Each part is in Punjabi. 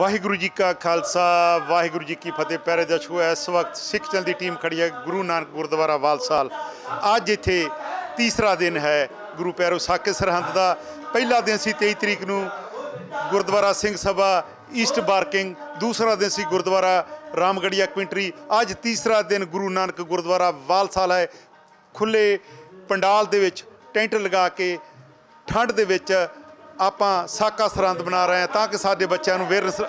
ਵਾਹਿਗੁਰੂ ਜੀ ਕਾ ਖਾਲਸਾ ਵਾਹਿਗੁਰੂ ਜੀ ਕੀ ਫਤਿਹ ਪਿਆਰੇ ਦਰਸ਼ਕੋ ਇਸ ਵਕਤ ਸਿੱਖ ਚੰਦ ਦੀ ਟੀਮ ਖੜੀ ਹੈ ਗੁਰੂ ਨਾਨਕ ਗੁਰਦੁਆਰਾ ਵਾਲਸਾਲ ਅੱਜ ਇੱਥੇ ਤੀਸਰਾ ਦਿਨ ਹੈ ਗੁਰੂ ਪੈਰੋ ਸਾਕੇ ਸਰਹੰਦ ਦਾ ਪਹਿਲਾ ਦਿਨ ਸੀ 23 ਤਰੀਕ ਨੂੰ ਗੁਰਦੁਆਰਾ ਸਿੰਘ ਸਭਾ ਈਸਟ ਬਾਰਕਿੰਗ ਦੂਸਰਾ ਦਿਨ ਸੀ ਗੁਰਦੁਆਰਾ ਰਾਮਗੜੀਆ ਕੁਇੰਟਰੀ ਅੱਜ ਤੀਸਰਾ ਦਿਨ ਗੁਰੂ ਨਾਨਕ ਗੁਰਦੁਆਰਾ ਵਾਲਸਾਲ ਹੈ ਖੁੱਲੇ ਪੰਡਾਲ ਦੇ ਵਿੱਚ ਟੈਂਟ ਲਗਾ ਕੇ ਠੰਡ ਦੇ ਵਿੱਚ ਆਪਾਂ ਸਾਕਾ ਸਰੰਦ ਬਣਾ ਰਹੇ ਹਾਂ ਤਾਂ ਕਿ ਸਾਡੇ ਬੱਚਿਆਂ ਨੂੰ ਅਵੇਅਰਨੈਸ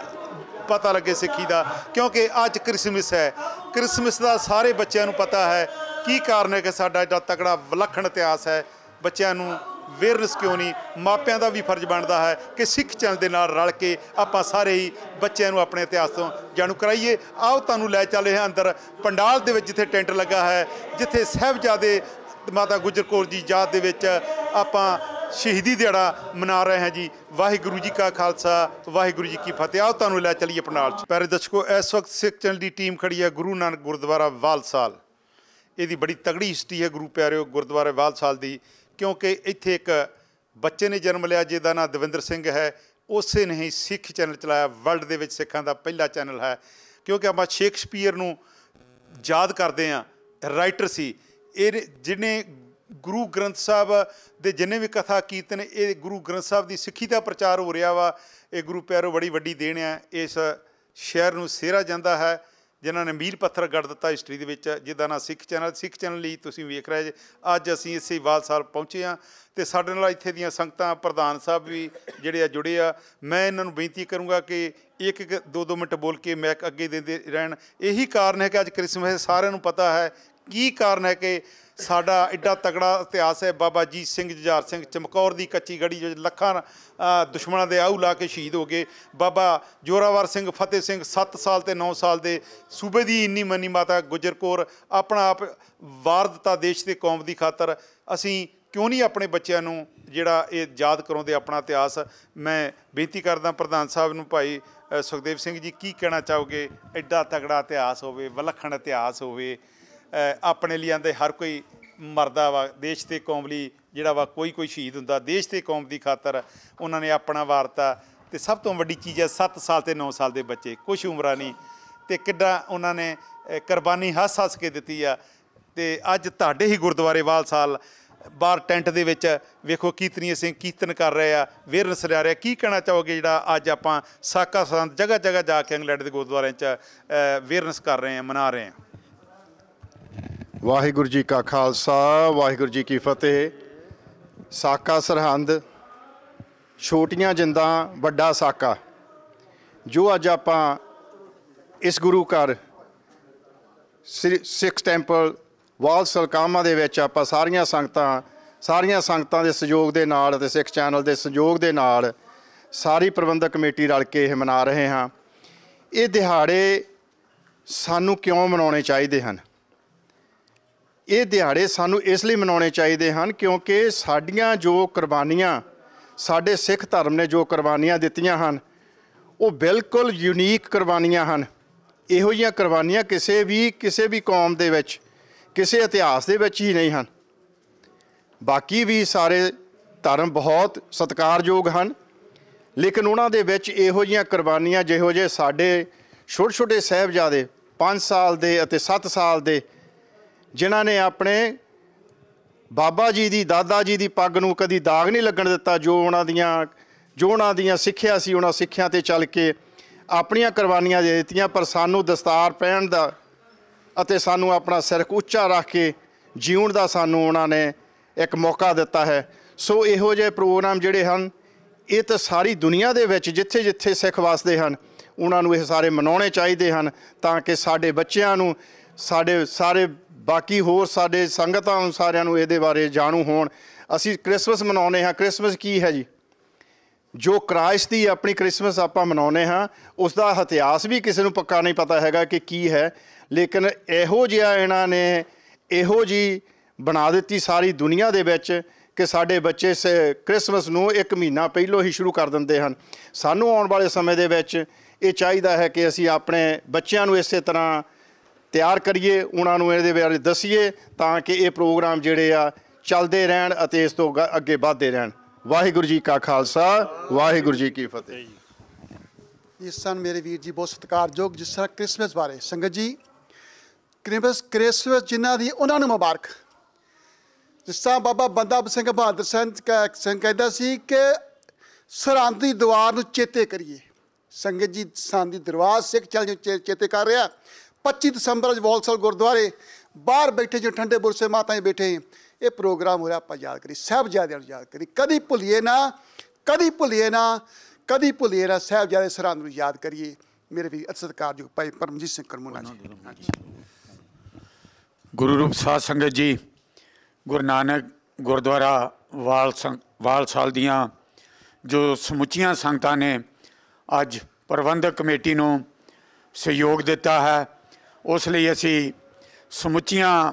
ਪਤਾ ਲੱਗੇ ਸਿੱਖੀ ਦਾ ਕਿਉਂਕਿ ਅੱਜ ਕ੍ਰਿਸਮਸ ਹੈ ਕ੍ਰਿਸਮਸ ਦਾ ਸਾਰੇ ਬੱਚਿਆਂ ਨੂੰ ਪਤਾ ਹੈ ਕੀ ਕਾਰਨ ਹੈ ਕਿ ਸਾਡਾ ਇਹ ਤਕੜਾ ਵਿਲੱਖਣ ਇਤਿਹਾਸ ਹੈ ਬੱਚਿਆਂ ਨੂੰ ਵੇਰਨਸ ਕਿਉਂ ਨਹੀਂ ਮਾਪਿਆਂ ਦਾ ਵੀ ਫਰਜ਼ ਬਣਦਾ ਹੈ ਕਿ ਸਿੱਖ ਚੰਦ ਦੇ ਨਾਲ ਰਲ ਕੇ ਆਪਾਂ ਸਾਰੇ ਹੀ ਬੱਚਿਆਂ ਨੂੰ ਆਪਣੇ ਇਤਿਹਾਸ ਤੋਂ ਜਾਣੂ ਕਰਾਈਏ ਆਓ ਤੁਹਾਨੂੰ ਲੈ ਚੱਲੇ ਹਾਂ ਅੰਦਰ ਪੰਡਾਲ ਦੇ ਵਿੱਚ ਜਿੱਥੇ ਟੈਂਟ ਲੱਗਾ ਹੈ ਜਿੱਥੇ ਸਹਿਬਜ਼ਾਦੇ ਮਾਤਾ ਗੁਜਰ ਕੌਰ ਜੀ ਯਾਦ ਦੇ ਵਿੱਚ ਆਪਾਂ ਸ਼ਹੀਦੀ ਦਿਹਾੜਾ ਮਨਾ ਰਹੇ ਹਾਂ ਜੀ ਵਾਹਿਗੁਰੂ ਜੀ ਕਾ ਖਾਲਸਾ ਵਾਹਿਗੁਰੂ ਜੀ ਕੀ ਫਤਿਹ ਆਓ ਤੁਹਾਨੂੰ ਲੈ ਚਲੀਏ ਪਨਾਲ ਚ ਪਿਆਰੇ ਦਰਸ਼ਕੋ ਇਸ ਵਕਤ ਸਿੱਖ ਚੈਨਲ ਦੀ ਟੀਮ ਖੜੀ ਹੈ ਗੁਰੂ ਨਾਨਕ ਗੁਰਦੁਆਰਾ ਵਾਲਸਾਲ ਇਹਦੀ ਬੜੀ ਤਗੜੀ ਹਿਸਟਰੀ ਹੈ ਗੁਰੂ ਪਿਆਰਿਓ ਗੁਰਦੁਆਰੇ ਵਾਲਸਾਲ ਦੀ ਕਿਉਂਕਿ ਇੱਥੇ ਇੱਕ ਬੱਚੇ ਨੇ ਜਨਮ ਲਿਆ ਜਿਹਦਾ ਨਾਮ ਦਵਿੰਦਰ ਸਿੰਘ ਹੈ ਉਸੇ ਨੇ ਹੀ ਸਿੱਖ ਚੈਨਲ ਚਲਾਇਆ ਵਰਲਡ ਦੇ ਵਿੱਚ ਸਿੱਖਾਂ ਦਾ ਪਹਿਲਾ ਚੈਨਲ ਹੈ ਕਿਉਂਕਿ ਆਪਾਂ ਸ਼ੇਕਸਪੀਅਰ ਨੂੰ ਯਾਦ ਕਰਦੇ ਆ ਰਾਈਟਰ ਸੀ ਇਹ ਜਿਹਨੇ ਗੁਰੂ ਗ੍ਰੰਥ ਸਾਹਿਬ ਦੇ ਜਿੰਨੇ ਵੀ ਕਥਾ ਕੀਰਤਨ ਇਹ ਗੁਰੂ ਗ੍ਰੰਥ ਸਾਹਿਬ ਦੀ ਸਿੱਖੀ ਦਾ ਪ੍ਰਚਾਰ ਹੋ ਰਿਹਾ ਵਾ ਇਹ ਗੁਰੂ ਪਿਆਰੋ ਬੜੀ ਵੱਡੀ ਦੇਣ ਹੈ ਇਸ ਸ਼ਹਿਰ ਨੂੰ ਸਿਹਰਾ ਜਾਂਦਾ ਹੈ ਜਿਨ੍ਹਾਂ ਨੇ ਮੀਰ ਪੱਥਰ ਗੜ ਦਿੱਤਾ ਹਿਸਟਰੀ ਦੇ ਵਿੱਚ ਜਿਹਦਾ ਨਾਂ ਸਿੱਖ ਚੈਨਲ ਸਿੱਖ ਚੈਨਲ ਲਈ ਤੁਸੀਂ ਵੇਖ ਰਹੇ ਜੇ ਅੱਜ ਅਸੀਂ ਇਸੇ ਵਾਲ ਸਾਲ ਪਹੁੰਚੇ ਆ ਤੇ ਸਾਡੇ ਨਾਲ ਇੱਥੇ ਦੀਆਂ ਸੰਗਤਾਂ ਪ੍ਰਧਾਨ ਸਾਹਿਬ ਵੀ ਜਿਹੜੇ ਆ ਜੁੜੇ ਆ ਮੈਂ ਇਹਨਾਂ ਨੂੰ ਬੇਨਤੀ ਕਰੂੰਗਾ ਕਿ ਇੱਕ ਇੱਕ ਦੋ ਦੋ ਮਿੰਟ ਬੋਲ ਕੇ ਮੈਕ ਅੱਗੇ ਦਿੰਦੇ ਰਹਿਣ ਇਹੀ ਕਾਰਨ ਹੈ ਕਿ ਅੱਜ ਕ੍ਰਿਸਮਸ ਸਾਰਿਆਂ ਨੂੰ ਪਤਾ ਹੈ ਕੀ ਕਾਰਨ ਹੈ ਕਿ ਸਾਡਾ ਐਡਾ ਤਕੜਾ ਇਤਿਹਾਸ ਹੈ ਬਾਬਾ ਜੀ ਸਿੰਘ ਜਜਾਰ ਸਿੰਘ ਚਮਕੌਰ ਦੀ ਕੱਚੀ ਗੜੀ ਜੋ ਲੱਖਾਂ ਦੁਸ਼ਮਣਾਂ ਦੇ ਆਹੂ ਲਾ ਕੇ ਸ਼ਹੀਦ ਹੋ ਗਏ ਬਾਬਾ ਜੋਰਾਵਰ ਸਿੰਘ ਫਤਿਹ ਸਿੰਘ 7 ਸਾਲ ਤੇ 9 ਸਾਲ ਦੇ ਸੂਬੇ ਦੀ ਇੰਨੀ ਮੰਨੀ ਮਾਤਾ ਗੁਜਰਕੌਰ ਆਪਣਾ ਆਪ ਵਾਰ ਦਿੱਤਾ ਦੇਸ਼ ਤੇ ਕੌਮ ਦੀ ਖਾਤਰ ਅਸੀਂ ਕਿਉਂ ਨਹੀਂ ਆਪਣੇ ਬੱਚਿਆਂ ਨੂੰ ਜਿਹੜਾ ਇਹ ਯਾਦ ਕਰਾਉਂਦੇ ਆਪਣਾ ਇਤਿਹਾਸ ਮੈਂ ਬੇਨਤੀ ਕਰਦਾ ਪ੍ਰਧਾਨ ਸਾਹਿਬ ਨੂੰ ਭਾਈ ਸੁਖਦੇਵ ਸਿੰਘ ਜੀ ਕੀ ਕਹਿਣਾ ਚਾਹੋਗੇ ਐਡਾ ਤਕੜਾ ਇਤਿਹਾਸ ਹੋਵੇ ਵਿਲੱਖਣ ਇਤਿਹਾਸ ਹੋਵੇ ਆਪਣੇ ਲਈ ਆਂਦੇ ਹਰ ਕੋਈ ਮਰਦਾ ਵਾ ਦੇਸ਼ ਤੇ ਕੌਮ ਲਈ ਜਿਹੜਾ ਵਾ ਕੋਈ ਕੋਈ ਸ਼ਹੀਦ ਹੁੰਦਾ ਦੇਸ਼ ਤੇ ਕੌਮ ਦੀ ਖਾਤਰ ਉਹਨਾਂ ਨੇ ਆਪਣਾ ਵਾਰਤਾ ਤੇ ਸਭ ਤੋਂ ਵੱਡੀ ਚੀਜ਼ ਹੈ 7 ਸਾਲ ਤੇ 9 ਸਾਲ ਦੇ ਬੱਚੇ ਕੁਝ ਉਮਰਾਂ ਨਹੀਂ ਤੇ ਕਿੱਡਾ ਉਹਨਾਂ ਨੇ ਕੁਰਬਾਨੀ ਹੱਸ ਹੱਸ ਕੇ ਦਿੱਤੀ ਆ ਤੇ ਅੱਜ ਤੁਹਾਡੇ ਹੀ ਗੁਰਦੁਆਰੇ ਵਾਲ ਸਾਲ ਬਾਹਰ ਟੈਂਟ ਦੇ ਵਿੱਚ ਵੇਖੋ ਕੀਰਤਨੀਏ ਸਿੰਘ ਕੀਰਤਨ ਕਰ ਰਹੇ ਆ ਵੇਰਨਸ ਸਰਿਆ ਰਿਹਾ ਕੀ ਕਹਿਣਾ ਚਾਹੋਗੇ ਜਿਹੜਾ ਅੱਜ ਆਪਾਂ ਸਾਕਾ ਸੰਤ ਜਗ੍ਹਾ ਜਗ੍ਹਾ ਜਾ ਕੇ ਇੰਗਲੈਂਡ ਦੇ ਗੁਰਦੁਆਰਿਆਂ 'ਚ ਵੇਰਨਸ ਕਰ ਰਹੇ ਆ ਮਨਾ ਰਹੇ ਆ ਵਾਹਿਗੁਰੂ ਜੀ ਕਾ ਖਾਲਸਾ ਵਾਹਿਗੁਰੂ ਜੀ ਕੀ ਫਤਿਹ ਸਾਕਾ ਸਰਹੰਦ ਛੋਟੀਆਂ ਜਿੰਦਾਂ ਵੱਡਾ ਸਾਕਾ ਜੋ ਅੱਜ ਆਪਾਂ ਇਸ ਗੁਰੂ ਘਰ ਸਿੱਖ ਟੈਂਪਲ ਵਾਲ ਸਲਕਾਮਾ ਦੇ ਵਿੱਚ ਆਪਾਂ ਸਾਰੀਆਂ ਸੰਗਤਾਂ ਸਾਰੀਆਂ ਸੰਗਤਾਂ ਦੇ ਸਹਿਯੋਗ ਦੇ ਨਾਲ ਅਤੇ ਸਿੱਖ ਚੈਨਲ ਦੇ ਸਹਿਯੋਗ ਦੇ ਨਾਲ ਸਾਰੀ ਪ੍ਰਬੰਧਕ ਕਮੇਟੀ ਰਲ ਕੇ ਇਹ ਮਨਾ ਰਹੇ ਹਾਂ ਇਹ ਦਿਹਾੜੇ ਸਾਨੂੰ ਕਿਉਂ ਮਨਾਉਣੇ ਚਾਹੀਦੇ ਹਨ ਇਹ ਦਿਹਾੜੇ ਸਾਨੂੰ ਇਸ ਲਈ ਮਨਾਉਣੇ ਚਾਹੀਦੇ ਹਨ ਕਿਉਂਕਿ ਸਾਡੀਆਂ ਜੋ ਕੁਰਬਾਨੀਆਂ ਸਾਡੇ ਸਿੱਖ ਧਰਮ ਨੇ ਜੋ ਕੁਰਬਾਨੀਆਂ ਦਿੱਤੀਆਂ ਹਨ ਉਹ ਬਿਲਕੁਲ ਯੂਨੀਕ ਕੁਰਬਾਨੀਆਂ ਹਨ ਇਹੋ ਜੀਆਂ ਕੁਰਬਾਨੀਆਂ ਕਿਸੇ ਵੀ ਕਿਸੇ ਵੀ ਕੌਮ ਦੇ ਵਿੱਚ ਕਿਸੇ ਇਤਿਹਾਸ ਦੇ ਵਿੱਚ ਹੀ ਨਹੀਂ ਹਨ ਬਾਕੀ ਵੀ ਸਾਰੇ ਧਰਮ ਬਹੁਤ ਸਤਿਕਾਰਯੋਗ ਹਨ ਲੇਕਿਨ ਉਹਨਾਂ ਦੇ ਵਿੱਚ ਇਹੋ ਜੀਆਂ ਕੁਰਬਾਨੀਆਂ ਜਿਹੋ ਜੇ ਸਾਡੇ ਛੋਟੇ ਛੋਟੇ ਸਹਿਬਜ਼ਾਦੇ 5 ਸਾਲ ਦੇ ਅਤੇ 7 ਸਾਲ ਦੇ ਜਿਨ੍ਹਾਂ ਨੇ ਆਪਣੇ ਬਾਬਾ ਜੀ ਦੀ ਦਾਦਾ ਜੀ ਦੀ ਪੱਗ ਨੂੰ ਕਦੀ ਦਾਗ ਨਹੀਂ ਲੱਗਣ ਦਿੱਤਾ ਜੋ ਉਹਨਾਂ ਦੀਆਂ ਜੋ ਉਹਨਾਂ ਦੀਆਂ ਸਿੱਖਿਆ ਸੀ ਉਹਨਾਂ ਸਿੱਖਿਆ ਤੇ ਚੱਲ ਕੇ ਆਪਣੀਆਂ ਕੁਰਬਾਨੀਆਂ ਦੇ ਦਿੱਤੀਆਂ ਪਰ ਸਾਨੂੰ ਦਸਤਾਰ ਪਹਿਣ ਦਾ ਅਤੇ ਸਾਨੂੰ ਆਪਣਾ ਸਿਰ ਉੱਚਾ ਰੱਖ ਕੇ ਜੀਉਣ ਦਾ ਸਾਨੂੰ ਉਹਨਾਂ ਨੇ ਇੱਕ ਮੌਕਾ ਦਿੱਤਾ ਹੈ ਸੋ ਇਹੋ ਜਿਹੇ ਪ੍ਰੋਗਰਾਮ ਜਿਹੜੇ ਹਨ ਇਹ ਤਾਂ ਸਾਰੀ ਦੁਨੀਆ ਦੇ ਵਿੱਚ ਜਿੱਥੇ-ਜਿੱਥੇ ਸਿੱਖ ਵਸਦੇ ਹਨ ਉਹਨਾਂ ਨੂੰ ਇਹ ਸਾਰੇ ਮਨਾਉਣੇ ਚਾਹੀਦੇ ਹਨ ਤਾਂ ਕਿ ਸਾਡੇ ਬੱਚਿਆਂ ਨੂੰ ਸਾਡੇ ਸਾਰੇ ਬਾਕੀ ਹੋਰ ਸਾਡੇ ਸੰਗਤਾਂ ਸਾਰਿਆਂ ਨੂੰ ਇਹਦੇ ਬਾਰੇ ਜਾਣੂ ਹੋਣ ਅਸੀਂ 크리스마ਸ ਮਨਾਉਨੇ ਹਾਂ 크리스마ਸ ਕੀ ਹੈ ਜੀ ਜੋ ਕ੍ਰਾਈਸਟ ਦੀ ਆਪਣੀ 크리스마ਸ ਆਪਾਂ ਮਨਾਉਨੇ ਹਾਂ ਉਸ ਦਾ ਇਤਿਹਾਸ ਵੀ ਕਿਸੇ ਨੂੰ ਪੱਕਾ ਨਹੀਂ ਪਤਾ ਹੈਗਾ ਕਿ ਕੀ ਹੈ ਲੇਕਿਨ ਇਹੋ ਜਿਹਾ ਇਹਨਾਂ ਨੇ ਇਹੋ ਜੀ ਬਣਾ ਦਿੱਤੀ ਸਾਰੀ ਦੁਨੀਆ ਦੇ ਵਿੱਚ ਕਿ ਸਾਡੇ ਬੱਚੇ ਸ 크리스마ਸ ਨੂੰ ਇੱਕ ਮਹੀਨਾ ਪਹਿਲੋਂ ਹੀ ਸ਼ੁਰੂ ਕਰ ਦਿੰਦੇ ਹਨ ਸਾਨੂੰ ਆਉਣ ਵਾਲੇ ਸਮੇਂ ਦੇ ਵਿੱਚ ਇਹ ਚਾਹੀਦਾ ਹੈ ਕਿ ਅਸੀਂ ਆਪਣੇ ਬੱਚਿਆਂ ਨੂੰ ਇਸੇ ਤਰ੍ਹਾਂ ਤਿਆਰ ਕਰੀਏ ਉਹਨਾਂ ਨੂੰ ਇਹਦੇ ਬਾਰੇ ਦਸੀਏ ਤਾਂ ਕਿ ਇਹ ਪ੍ਰੋਗਰਾਮ ਜਿਹੜੇ ਆ ਚੱਲਦੇ ਰਹਿਣ ਅਤੇ ਇਸ ਤੋਂ ਅੱਗੇ ਵਧਦੇ ਰਹਿਣ ਵਾਹਿਗੁਰੂ ਜੀ ਕਾ ਖਾਲਸਾ ਵਾਹਿਗੁਰੂ ਜੀ ਕੀ ਫਤਿਹ ਇਸ ਸਨ ਮੇਰੇ ਵੀਰ ਜੀ ਬਹੁਤ ਸਤਿਕਾਰਯੋਗ ਜਿਸ ਤਰ੍ਹਾਂ ਕ੍ਰਿਸਮਸ ਬਾਰੇ ਸੰਗਤ ਜੀ ਕ੍ਰਿਸਮਸ ਕ੍ਰਿਸਮਸ ਜਿਨ੍ਹਾਂ ਦੀ ਉਹਨਾਂ ਨੂੰ ਮੁਬਾਰਕ ਜਿਸ ਤਰ੍ਹਾਂ ਬਾਬਾ ਬੰਦਾ ਸਿੰਘ ਬਹਾਦਰ ਸਿੰਘ ਕਹਿੰਦਾ ਸੀ ਕਿ ਸਰਾਂ ਦੀ ਦੀਵਾਰ ਨੂੰ ਚੇਤੇ ਕਰੀਏ ਸੰਗਤ ਜੀ ਸਰਹੰਦ ਦੀ ਦਰਵਾਜ਼ੇ ਸਿੱਖ ਚੱਲ ਚੇਤੇ ਕਰ ਰਿਹਾ 25 ਦਸੰਬਰ ਅਜ ਵਾਲਸਲ ਗੁਰਦੁਆਰੇ ਬਾਹਰ ਬੈਠੇ ਜੋ ਠੰਡੇ ਬੁਰਸੇ ਮਾਤਾ ਜੀ ਬੈਠੇ ਇਹ ਪ੍ਰੋਗਰਾਮ ਹੋ ਰਿਹਾ ਆਪਾਂ ਯਾਦ ਕਰੀ ਜਿਆਦੇ ਨੂੰ ਯਾਦ ਕਰੀ ਕਦੀ ਭੁੱਲੀਏ ਨਾ ਕਦੀ ਭੁੱਲੀਏ ਨਾ ਕਦੀ ਭੁੱਲੀਏ ਨਾ ਜਿਆਦੇ ਸਰਾਂ ਨੂੰ ਯਾਦ ਕਰੀਏ ਮੇਰੇ ਵੀ ਅਸਤਕਾਰਯੋਗ ਭਾਈ ਪਰਮਜੀਤ ਸਿੰਘ ਕਰਮੂਲਾ ਜੀ ਗੁਰੂ ਰੂਪ ਸਾਧ ਸੰਗਤ ਜੀ ਗੁਰੂ ਨਾਨਕ ਗੁਰਦੁਆਰਾ ਵਾਲ ਵਾਲ ਸਾਲ ਦੀਆਂ ਜੋ ਸਮੁੱਚੀਆਂ ਸੰਗਤਾਂ ਨੇ ਅੱਜ ਪ੍ਰਬੰਧਕ ਕਮੇਟੀ ਨੂੰ ਸਹਿਯੋਗ ਦਿੱਤਾ ਹੈ ਉਸ ਲਈ ਅਸੀਂ ਸਮੁੱਚੀਆਂ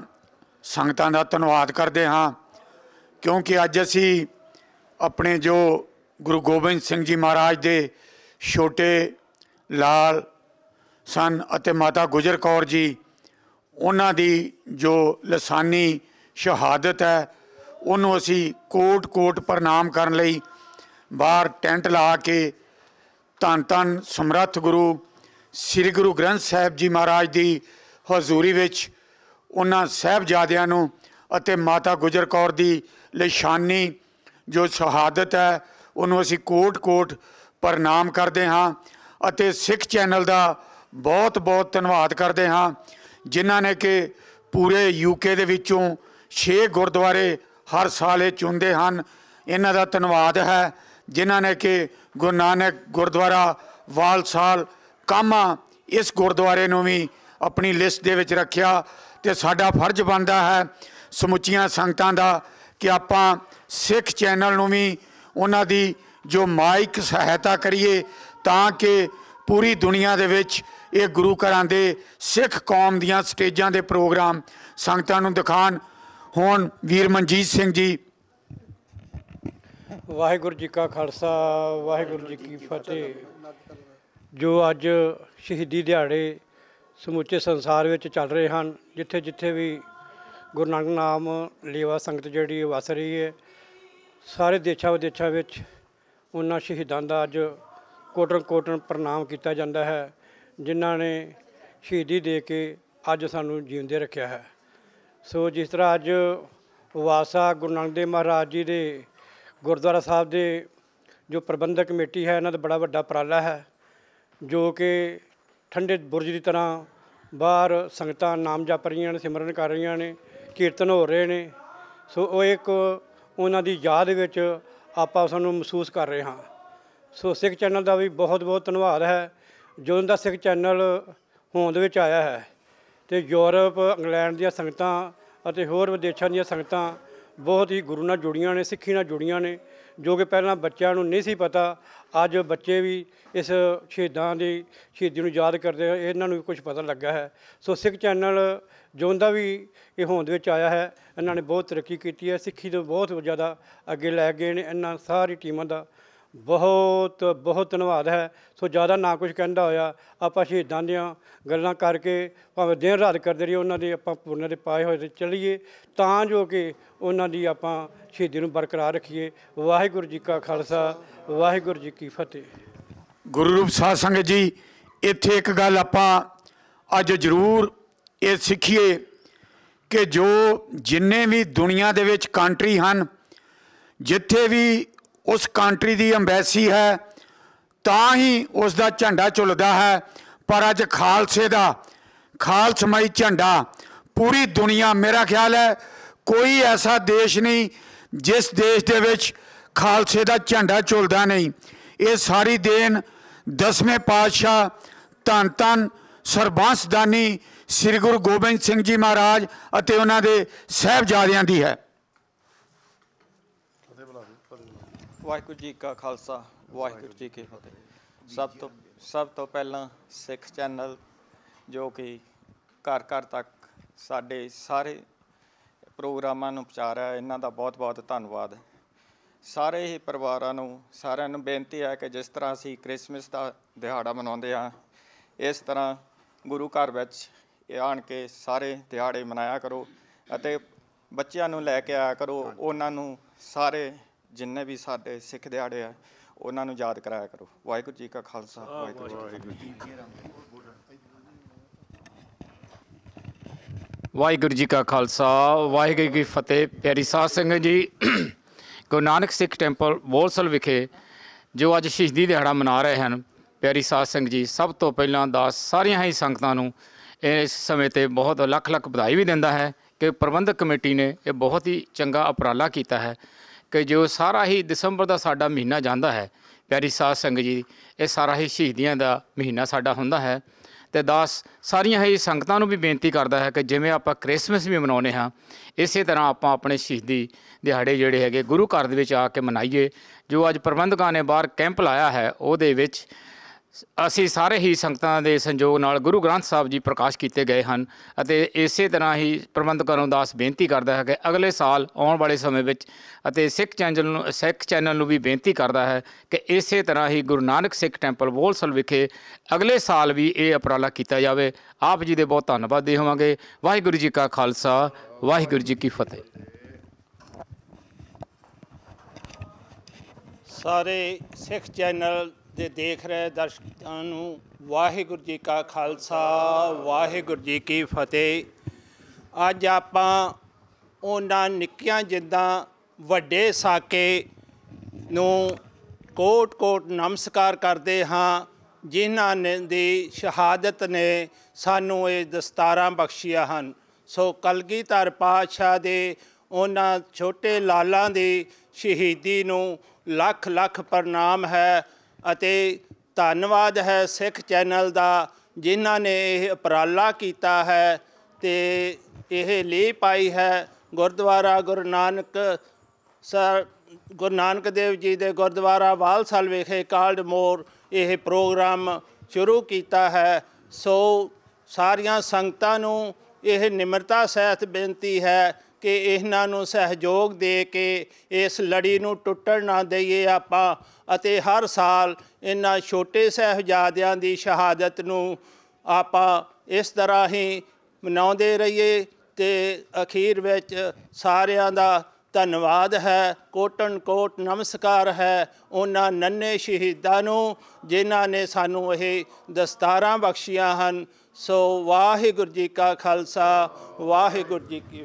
ਸੰਗਤਾਂ ਦਾ ਧੰਨਵਾਦ ਕਰਦੇ ਹਾਂ ਕਿਉਂਕਿ ਅੱਜ ਅਸੀਂ ਆਪਣੇ ਜੋ ਗੁਰੂ ਗੋਬਿੰਦ ਸਿੰਘ ਜੀ ਮਹਾਰਾਜ ਦੇ ਛੋਟੇ ਲਾਲ ਸਨ ਅਤੇ ਮਾਤਾ ਗੁਜਰ ਕੌਰ ਜੀ ਉਹਨਾਂ ਦੀ ਜੋ ਲਸਾਨੀ ਸ਼ਹਾਦਤ ਹੈ ਉਹਨੂੰ ਅਸੀਂ ਕੋਟ-ਕੋਟ ਪ੍ਰਣਾਮ ਕਰਨ ਲਈ ਬਾਹਰ ਟੈਂਟ ਲਾ ਕੇ ਧੰਨ ਧੰਨ ਸਮਰੱਥ ਗੁਰੂ ਸ੍ਰੀ ਗੁਰੂ ਗ੍ਰੰਥ ਸਾਹਿਬ ਜੀ ਮਹਾਰਾਜ ਦੀ ਹਜ਼ੂਰੀ ਵਿੱਚ ਉਹਨਾਂ ਸਹਿਬਜ਼ਾਦਿਆਂ ਨੂੰ ਅਤੇ ਮਾਤਾ ਗੁਜਰ ਕੌਰ ਦੀ ਨਿਸ਼ਾਨੀ ਜੋ ਸ਼ਹਾਦਤ ਹੈ ਉਹਨੂੰ ਅਸੀਂ ਕੋਟ-ਕੋਟ ਪ੍ਰਣਾਮ ਕਰਦੇ ਹਾਂ ਅਤੇ ਸਿੱਖ ਚੈਨਲ ਦਾ ਬਹੁਤ-ਬਹੁਤ ਧੰਨਵਾਦ ਕਰਦੇ ਹਾਂ ਜਿਨ੍ਹਾਂ ਨੇ ਕਿ ਪੂਰੇ ਯੂਕੇ ਦੇ ਵਿੱਚੋਂ 6 ਗੁਰਦੁਆਰੇ ਹਰ ਸਾਲ ਇਹ ਚੁੰਦੇ ਹਨ ਇਹਨਾਂ ਦਾ ਧੰਨਵਾਦ ਹੈ ਜਿਨ੍ਹਾਂ ਨੇ ਕਿ ਗੁਰੂ ਨਾਨਕ ਗੁਰਦੁਆਰਾ ਵਾਲਸਾਲ ਕਾਮਾ ਇਸ ਗੁਰਦੁਆਰੇ ਨੂੰ ਵੀ ਆਪਣੀ ਲਿਸਟ ਦੇ ਵਿੱਚ ਰੱਖਿਆ ਤੇ ਸਾਡਾ ਫਰਜ਼ ਬਣਦਾ ਹੈ ਸਮੁੱਚੀਆਂ ਸੰਗਤਾਂ ਦਾ ਕਿ ਆਪਾਂ ਸਿੱਖ ਚੈਨਲ ਨੂੰ ਵੀ ਉਹਨਾਂ ਦੀ ਜੋ ਮਾਈਕ ਸਹਾਇਤਾ ਕਰੀਏ ਤਾਂ ਕਿ ਪੂਰੀ ਦੁਨੀਆ ਦੇ ਵਿੱਚ ਇਹ ਗੁਰੂ ਘਰਾਂ ਦੇ ਸਿੱਖ ਕੌਮ ਦੀਆਂ ਸਟੇਜਾਂ ਦੇ ਪ੍ਰੋਗਰਾਮ ਸੰਗਤਾਂ ਨੂੰ ਦਿਖਾਣ ਹੁਣ ਵੀਰ ਮਨਜੀਤ ਸਿੰਘ ਜੀ ਵਾਹਿਗੁਰੂ ਜੀ ਕਾ ਖਾਲਸਾ ਵਾਹਿਗੁਰੂ ਜੀ ਕੀ ਫਤਿਹ ਜੋ ਅੱਜ ਸ਼ਹੀਦੀ ਦਿਹਾੜੇ ਸਮੁੱਚੇ ਸੰਸਾਰ ਵਿੱਚ ਚੱਲ ਰਹੇ ਹਨ ਜਿੱਥੇ ਜਿੱਥੇ ਵੀ ਗੁਰੂ ਨਾਨਕ ਨਾਮ ਲੇਵਾ ਸੰਗਤ ਜਿਹੜੀ ਵਸ ਰਹੀ ਹੈ ਸਾਰੇ ਦੇਸ਼ਾਂ ਵਿਦੇਸ਼ਾਂ ਵਿੱਚ ਉਹਨਾਂ ਸ਼ਹੀਦਾਂ ਦਾ ਅੱਜ ਕੋਟਨ ਕੋਟਨ ਪ੍ਰਣਾਮ ਕੀਤਾ ਜਾਂਦਾ ਹੈ ਜਿਨ੍ਹਾਂ ਨੇ ਸ਼ਹੀਦੀ ਦੇ ਕੇ ਅੱਜ ਸਾਨੂੰ ਜਿਉਂਦੇ ਰੱਖਿਆ ਹੈ ਸੋ ਜਿਸ ਤਰ੍ਹਾਂ ਅੱਜ ਵਾਸਾ ਗੁਰੂ ਨਾਨਕ ਦੇਵ ਮਹਾਰਾਜ ਜੀ ਦੇ ਗੁਰਦੁਆਰਾ ਸਾਹਿਬ ਦੇ ਜੋ ਪ੍ਰਬੰਧਕ ਕਮੇਟੀ ਹੈ ਇਹਨਾਂ ਦਾ ਬੜਾ ਵੱਡਾ ਪ੍ਰਾਲਾ ਹੈ ਜੋ ਕਿ ਠੰਡੇ ਬੁਰਜ ਦੀ ਤਰ੍ਹਾਂ ਬਾਹਰ ਸੰਗਤਾਂ ਨਾਮ ਜਪ ਰਹੀਆਂ ਨੇ ਸਿਮਰਨ ਕਰ ਰਹੀਆਂ ਨੇ ਕੀਰਤਨ ਹੋ ਰਹੇ ਨੇ ਸੋ ਉਹ ਇੱਕ ਉਹਨਾਂ ਦੀ ਯਾਦ ਵਿੱਚ ਆਪਾਂ ਨੂੰ ਮਹਿਸੂਸ ਕਰ ਰਹੇ ਹਾਂ ਸੋ ਸਿੱਖ ਚੈਨਲ ਦਾ ਵੀ ਬਹੁਤ ਬਹੁਤ ਧੰਨਵਾਦ ਹੈ ਜਦੋਂ ਦਾ ਸਿੱਖ ਚੈਨਲ ਹੋਂਦ ਵਿੱਚ ਆਇਆ ਹੈ ਤੇ ਯੂਰਪ ਇੰਗਲੈਂਡ ਦੀਆਂ ਸੰਗਤਾਂ ਅਤੇ ਹੋਰ ਵਿਦੇਸ਼ਾਂ ਦੀਆਂ ਸੰਗਤਾਂ ਬਹੁਤ ਹੀ ਗੁਰੂ ਨਾਲ ਜੁੜੀਆਂ ਨੇ ਸਿੱਖੀ ਨਾਲ ਜੁੜੀਆਂ ਨੇ ਜੋ ਕਿ ਪਹਿਲਾਂ ਬੱਚਿਆਂ ਨੂੰ ਨਹੀਂ ਸੀ ਪਤਾ ਅੱਜ ਬੱਚੇ ਵੀ ਇਸ ਸ਼ਹੀਦਾਂ ਦੀ ਸ਼ਹੀਦੀ ਨੂੰ ਯਾਦ ਕਰਦੇ ਹੋਏ ਇਹਨਾਂ ਨੂੰ ਵੀ ਕੁਝ ਪਤਾ ਲੱਗਾ ਹੈ ਸੋ ਸਿੱਖ ਚੈਨਲ ਜੋਂਦਾ ਵੀ ਇਹ ਹੋਂਦ ਵਿੱਚ ਆਇਆ ਹੈ ਇਹਨਾਂ ਨੇ ਬਹੁਤ ਤਰੱਕੀ ਕੀਤੀ ਹੈ ਸਿੱਖੀ ਤੋਂ ਬਹੁਤ ਜ਼ਿਆਦਾ ਅੱਗੇ ਲੈ ਗਏ ਨੇ ਇਹਨਾਂ ਸਾਰੀ ਟੀਮਾਂ ਦਾ ਬਹੁਤ ਬਹੁਤ ਧੰਨਵਾਦ ਹੈ ਸੋ ਜ਼ਿਆਦਾ ਨਾ ਕੁਝ ਕਹਿੰਦਾ ਹੋਇਆ ਆਪਾਂ ਸ਼ਹੀਦਾਂ ਦੀਆਂ ਗੱਲਾਂ ਕਰਕੇ ਭਾਵੇਂ ਦਿਨ ਰਾਤ ਕਰਦੇ ਰਹੀਏ ਉਹਨਾਂ ਦੇ ਆਪਾਂ ਪੁਰਨਾਂ ਦੇ ਪਾਏ ਹੋਏ ਤੇ ਚਲੀਏ ਤਾਂ ਜੋ ਕਿ ਉਹਨਾਂ ਦੀ ਆਪਾਂ ਸ਼ਹੀਦੀ ਨੂੰ ਬਰਕਰਾਰ ਰੱਖੀਏ ਵਾਹਿਗੁਰੂ ਜੀ ਕਾ ਖਾਲਸਾ ਵਾਹਿਗੁਰੂ ਜੀ ਕੀ ਫਤਿਹ ਗੁਰੂ ਰੂਪ ਸਾਧ ਸੰਗਤ ਜੀ ਇੱਥੇ ਇੱਕ ਗੱਲ ਆਪਾਂ ਅੱਜ ਜ਼ਰੂਰ ਇਹ ਸਿੱਖੀਏ ਕਿ ਜੋ ਜਿੰਨੇ ਵੀ ਦੁਨੀਆ ਦੇ ਵਿੱਚ ਕੰਟਰੀ ਹਨ ਜਿੱਥੇ ਵੀ ਉਸ ਕੰਟਰੀ ਦੀ ਐਮਬੈਸੀ ਹੈ ਤਾਂ ਹੀ ਉਸ ਦਾ ਝੰਡਾ ਝੁਲਦਾ ਹੈ ਪਰ ਅੱਜ ਖਾਲਸੇ ਦਾ ਖਾਲਸਮਈ ਝੰਡਾ ਪੂਰੀ ਦੁਨੀਆ ਮੇਰਾ ਖਿਆਲ ਹੈ ਕੋਈ ਐਸਾ ਦੇਸ਼ ਨਹੀਂ ਜਿਸ ਦੇਸ਼ ਦੇ ਵਿੱਚ ਖਾਲਸੇ ਦਾ ਝੰਡਾ ਝੁਲਦਾ ਨਹੀਂ ਇਹ ਸਾਰੀ ਦੇਨ ਦਸਵੇਂ ਪਾਤਸ਼ਾਹ ਧੰਨ ਧੰਨ ਸਰਬੰਸਦਾਨੀ ਸ੍ਰੀ ਗੁਰੂ ਗੋਬਿੰਦ ਸਿੰਘ ਜੀ ਮਹਾਰਾਜ ਅਤੇ ਉਹਨਾਂ ਦੇ ਸਹਿਬਜ਼ਾਦਿਆਂ ਦੀ ਹੈ ਵਾਹਿਗੁਰੂ ਜੀ ਕਾ ਖਾਲਸਾ ਵਾਹਿਗੁਰੂ ਜੀ ਕੀ ਫਤਿਹ ਸਭ ਤੋਂ ਸਭ ਤੋਂ ਪਹਿਲਾਂ ਸਿੱਖ ਚੈਨਲ ਜੋ ਕਿ ਘਰ ਘਰ ਤੱਕ ਸਾਡੇ ਸਾਰੇ ਪ੍ਰੋਗਰਾਮਾਂ ਨੂੰ ਪਹੁੰਚਾ ਰਿਹਾ ਇਹਨਾਂ ਦਾ ਬਹੁਤ-ਬਹੁਤ ਧੰਨਵਾਦ ਸਾਰੇ ਹੀ ਪਰਿਵਾਰਾਂ ਨੂੰ ਸਾਰਿਆਂ ਨੂੰ ਬੇਨਤੀ ਹੈ ਕਿ ਜਿਸ ਤਰ੍ਹਾਂ ਅਸੀਂ ਕ੍ਰਿਸਮਸ ਦਾ ਦਿਹਾੜਾ ਮਨਾਉਂਦੇ ਆ ਇਸ ਤਰ੍ਹਾਂ ਗੁਰੂ ਘਰ ਵਿੱਚ ਆਣ ਕੇ ਸਾਰੇ ਦਿਹਾੜੇ ਮਨਾਇਆ ਕਰੋ ਅਤੇ ਬੱਚਿਆਂ ਨੂੰ ਲੈ ਕੇ ਆਇਆ ਕਰੋ ਉਹਨਾਂ ਨੂੰ ਸਾਰੇ ਜਿੰਨੇ ਵੀ ਸਾਡੇ ਸਿੱਖ ਦਿਹਾੜੇ ਆ ਉਹਨਾਂ ਨੂੰ ਯਾਦ ਕਰਾਇਆ ਕਰੋ ਵਾਹਿਗੁਰੂ ਜੀ ਕਾ ਖਾਲਸਾ ਵਾਹਿਗੁਰੂ ਜੀ ਕੀ ਫਤਿਹ ਵਾਹਿਗੁਰੂ ਜੀ ਕਾ ਖਾਲਸਾ ਵਾਹਿਗੁਰੂ ਕੀ ਫਤਿਹ ਪਿਆਰੀ ਸਾਧ ਸੰਗਤ ਜੀ ਗੁਰੂ ਨਾਨਕ ਸਿੱਖ ਟੈਂਪਲ ਬੋਲਸਲ ਵਿਖੇ ਜੋ ਅੱਜ ਸ਼ਹੀਦੀ ਦਿਹਾੜਾ ਮਨਾ ਰਹੇ ਹਨ ਪਿਆਰੀ ਸਾਧ ਸੰਗਤ ਜੀ ਸਭ ਤੋਂ ਪਹਿਲਾਂ ਦਾ ਸਾਰੀਆਂ ਹੀ ਸੰਗਤਾਂ ਨੂੰ ਇਸ ਸਮੇਂ ਤੇ ਬਹੁਤ ਲੱਖ ਲੱਖ ਵਧਾਈ ਵੀ ਦਿੰਦਾ ਹੈ ਕਿ ਪ੍ਰਬੰਧਕ ਕਮੇਟੀ ਨੇ ਇਹ ਬਹੁਤ ਹੀ ਚੰਗਾ ਉਪਰਾਲਾ ਕੀਤਾ ਹੈ ਕਿ ਜੋ ਸਾਰਾ ਹੀ ਦਸੰਬਰ ਦਾ ਸਾਡਾ ਮਹੀਨਾ ਜਾਂਦਾ ਹੈ ਪਿਆਰੀ ਸਾਧ ਸੰਗਤ ਜੀ ਇਹ ਸਾਰਾ ਹੀ ਸ਼ਹੀਦੀਆਂ ਦਾ ਮਹੀਨਾ ਸਾਡਾ ਹੁੰਦਾ ਹੈ ਤੇ ਦਾਸ ਸਾਰੀਆਂ ਹੀ ਸੰਗਤਾਂ ਨੂੰ ਵੀ ਬੇਨਤੀ ਕਰਦਾ ਹੈ ਕਿ ਜਿਵੇਂ ਆਪਾਂ ਕ੍ਰਿਸਮਸ ਵੀ ਮਨਾਉਨੇ ਹਾਂ ਇਸੇ ਤਰ੍ਹਾਂ ਆਪਾਂ ਆਪਣੇ ਸ਼ਹੀਦੀ ਦਿਹਾੜੇ ਜਿਹੜੇ ਹੈਗੇ ਗੁਰੂ ਘਰ ਦੇ ਵਿੱਚ ਆ ਕੇ ਮਨਾਈਏ ਜੋ ਅੱਜ ਪ੍ਰਬੰਧਕਾਂ ਨੇ ਬਾਹਰ ਕੈਂਪ ਲਾਇਆ ਹੈ ਉਹਦੇ ਵਿੱਚ ਅਸੀਂ ਸਾਰੇ ਹੀ ਸੰਗਤਾਂ ਦੇ ਸੰਯੋਗ ਨਾਲ ਗੁਰੂ ਗ੍ਰੰਥ ਸਾਹਿਬ ਜੀ ਪ੍ਰਕਾਸ਼ ਕੀਤੇ ਗਏ ਹਨ ਅਤੇ ਇਸੇ ਤਰ੍ਹਾਂ ਹੀ ਪ੍ਰਬੰਧਕਾਂ ਨੂੰ ਦਾਸ ਬੇਨਤੀ ਕਰਦਾ ਹੈ ਕਿ ਅਗਲੇ ਸਾਲ ਆਉਣ ਵਾਲੇ ਸਮੇਂ ਵਿੱਚ ਅਤੇ ਸਿੱਖ ਚੈਨਲ ਨੂੰ ਸਿੱਖ ਚੈਨਲ ਨੂੰ ਵੀ ਬੇਨਤੀ ਕਰਦਾ ਹੈ ਕਿ ਇਸੇ ਤਰ੍ਹਾਂ ਹੀ ਗੁਰੂ ਨਾਨਕ ਸਿੱਖ ਟੈਂਪਲ ਬੋਲਸਲ ਵਿਖੇ ਅਗਲੇ ਸਾਲ ਵੀ ਇਹ ਉਪਰਾਲਾ ਕੀਤਾ ਜਾਵੇ ਆਪ ਜੀ ਦੇ ਬਹੁਤ ਧੰਨਵਾਦੀ ਹੋਵਾਂਗੇ ਵਾਹਿਗੁਰੂ ਜੀ ਕਾ ਖਾਲਸਾ ਵਾਹਿਗੁਰੂ ਜੀ ਕੀ ਫਤਿਹ ਸਾਰੇ ਸਿੱਖ ਚੈਨਲ ਤੇ ਦੇਖ ਰਹੇ ਦਰਸ਼ਕਾਂ ਨੂੰ ਵਾਹਿਗੁਰੂ ਜੀ ਕਾ ਖਾਲਸਾ ਵਾਹਿਗੁਰੂ ਜੀ ਕੀ ਫਤਿਹ ਅੱਜ ਆਪਾਂ ਉਹਨਾਂ ਨਿੱਕੀਆਂ ਜਿੱਦਾਂ ਵੱਡੇ ਸਾਕੇ ਨੂੰ ਕੋਟ-ਕੋਟ ਨਮਸਕਾਰ ਕਰਦੇ ਹਾਂ ਜਿਨ੍ਹਾਂ ਨੇ ਦੀ ਸ਼ਹਾਦਤ ਨੇ ਸਾਨੂੰ ਇਹ ਦਸਤਾਰਾਂ ਬਖਸ਼ੀਆਂ ਹਨ ਸੋ ਕਲਗੀਧਰ ਪਾਤਸ਼ਾਹ ਦੇ ਉਹਨਾਂ ਛੋਟੇ ਲਾਲਾਂ ਦੀ ਸ਼ਹੀਦੀ ਨੂੰ ਲੱਖ ਲੱਖ ਪ੍ਰਣਾਮ ਹੈ ਅਤੇ ਧੰਨਵਾਦ ਹੈ ਸਿੱਖ ਚੈਨਲ ਦਾ ਜਿਨ੍ਹਾਂ ਨੇ ਇਹ ਉਪਰਾਲਾ ਕੀਤਾ ਹੈ ਤੇ ਇਹ ਲੇ ਪਾਈ ਹੈ ਗੁਰਦੁਆਰਾ ਗੁਰੂ ਨਾਨਕ ਸਰ ਗੁਰੂ ਨਾਨਕ ਦੇਵ ਜੀ ਦੇ ਗੁਰਦੁਆਰਾ ਵਾਲਸਲ ਵਿਖੇ ਕਾਲਡ ਮੋਰ ਇਹ ਪ੍ਰੋਗਰਾਮ ਸ਼ੁਰੂ ਕੀਤਾ ਹੈ ਸੋ ਸਾਰੀਆਂ ਸੰਗਤਾਂ ਨੂੰ ਇਹ ਨਿਮਰਤਾ ਸਹਿਤ ਬੇਨਤੀ ਹੈ ਕਿ ਇਹਨਾਂ ਨੂੰ ਸਹਿਯੋਗ ਦੇ ਕੇ ਇਸ ਲੜੀ ਨੂੰ ਟੁੱਟਣ ਨਾ ਦਈਏ ਆਪਾਂ ਅਤੇ ਹਰ ਸਾਲ ਇਹਨਾਂ ਛੋਟੇ ਸਹਿਜਾਦਿਆਂ ਦੀ ਸ਼ਹਾਦਤ ਨੂੰ ਆਪਾਂ ਇਸ ਤਰ੍ਹਾਂ ਹੀ ਮਨਾਉਂਦੇ ਰਹੀਏ ਤੇ ਅਖੀਰ ਵਿੱਚ ਸਾਰਿਆਂ ਦਾ ਧੰਨਵਾਦ ਹੈ ਕੋਟਨ ਕੋਟ ਨਮਸਕਾਰ ਹੈ ਉਹਨਾਂ ਨੰਨੇ ਸ਼ਹੀਦਾਂ ਨੂੰ ਜਿਨ੍ਹਾਂ ਨੇ ਸਾਨੂੰ ਇਹ ਦਸਤਾਰਾਂ ਬਖਸ਼ੀਆਂ ਹਨ ਸੋ ਵਾਹਿਗੁਰੂ ਜੀ ਕਾ ਖਾਲਸਾ ਵਾਹਿਗੁਰੂ ਜੀ ਕੀ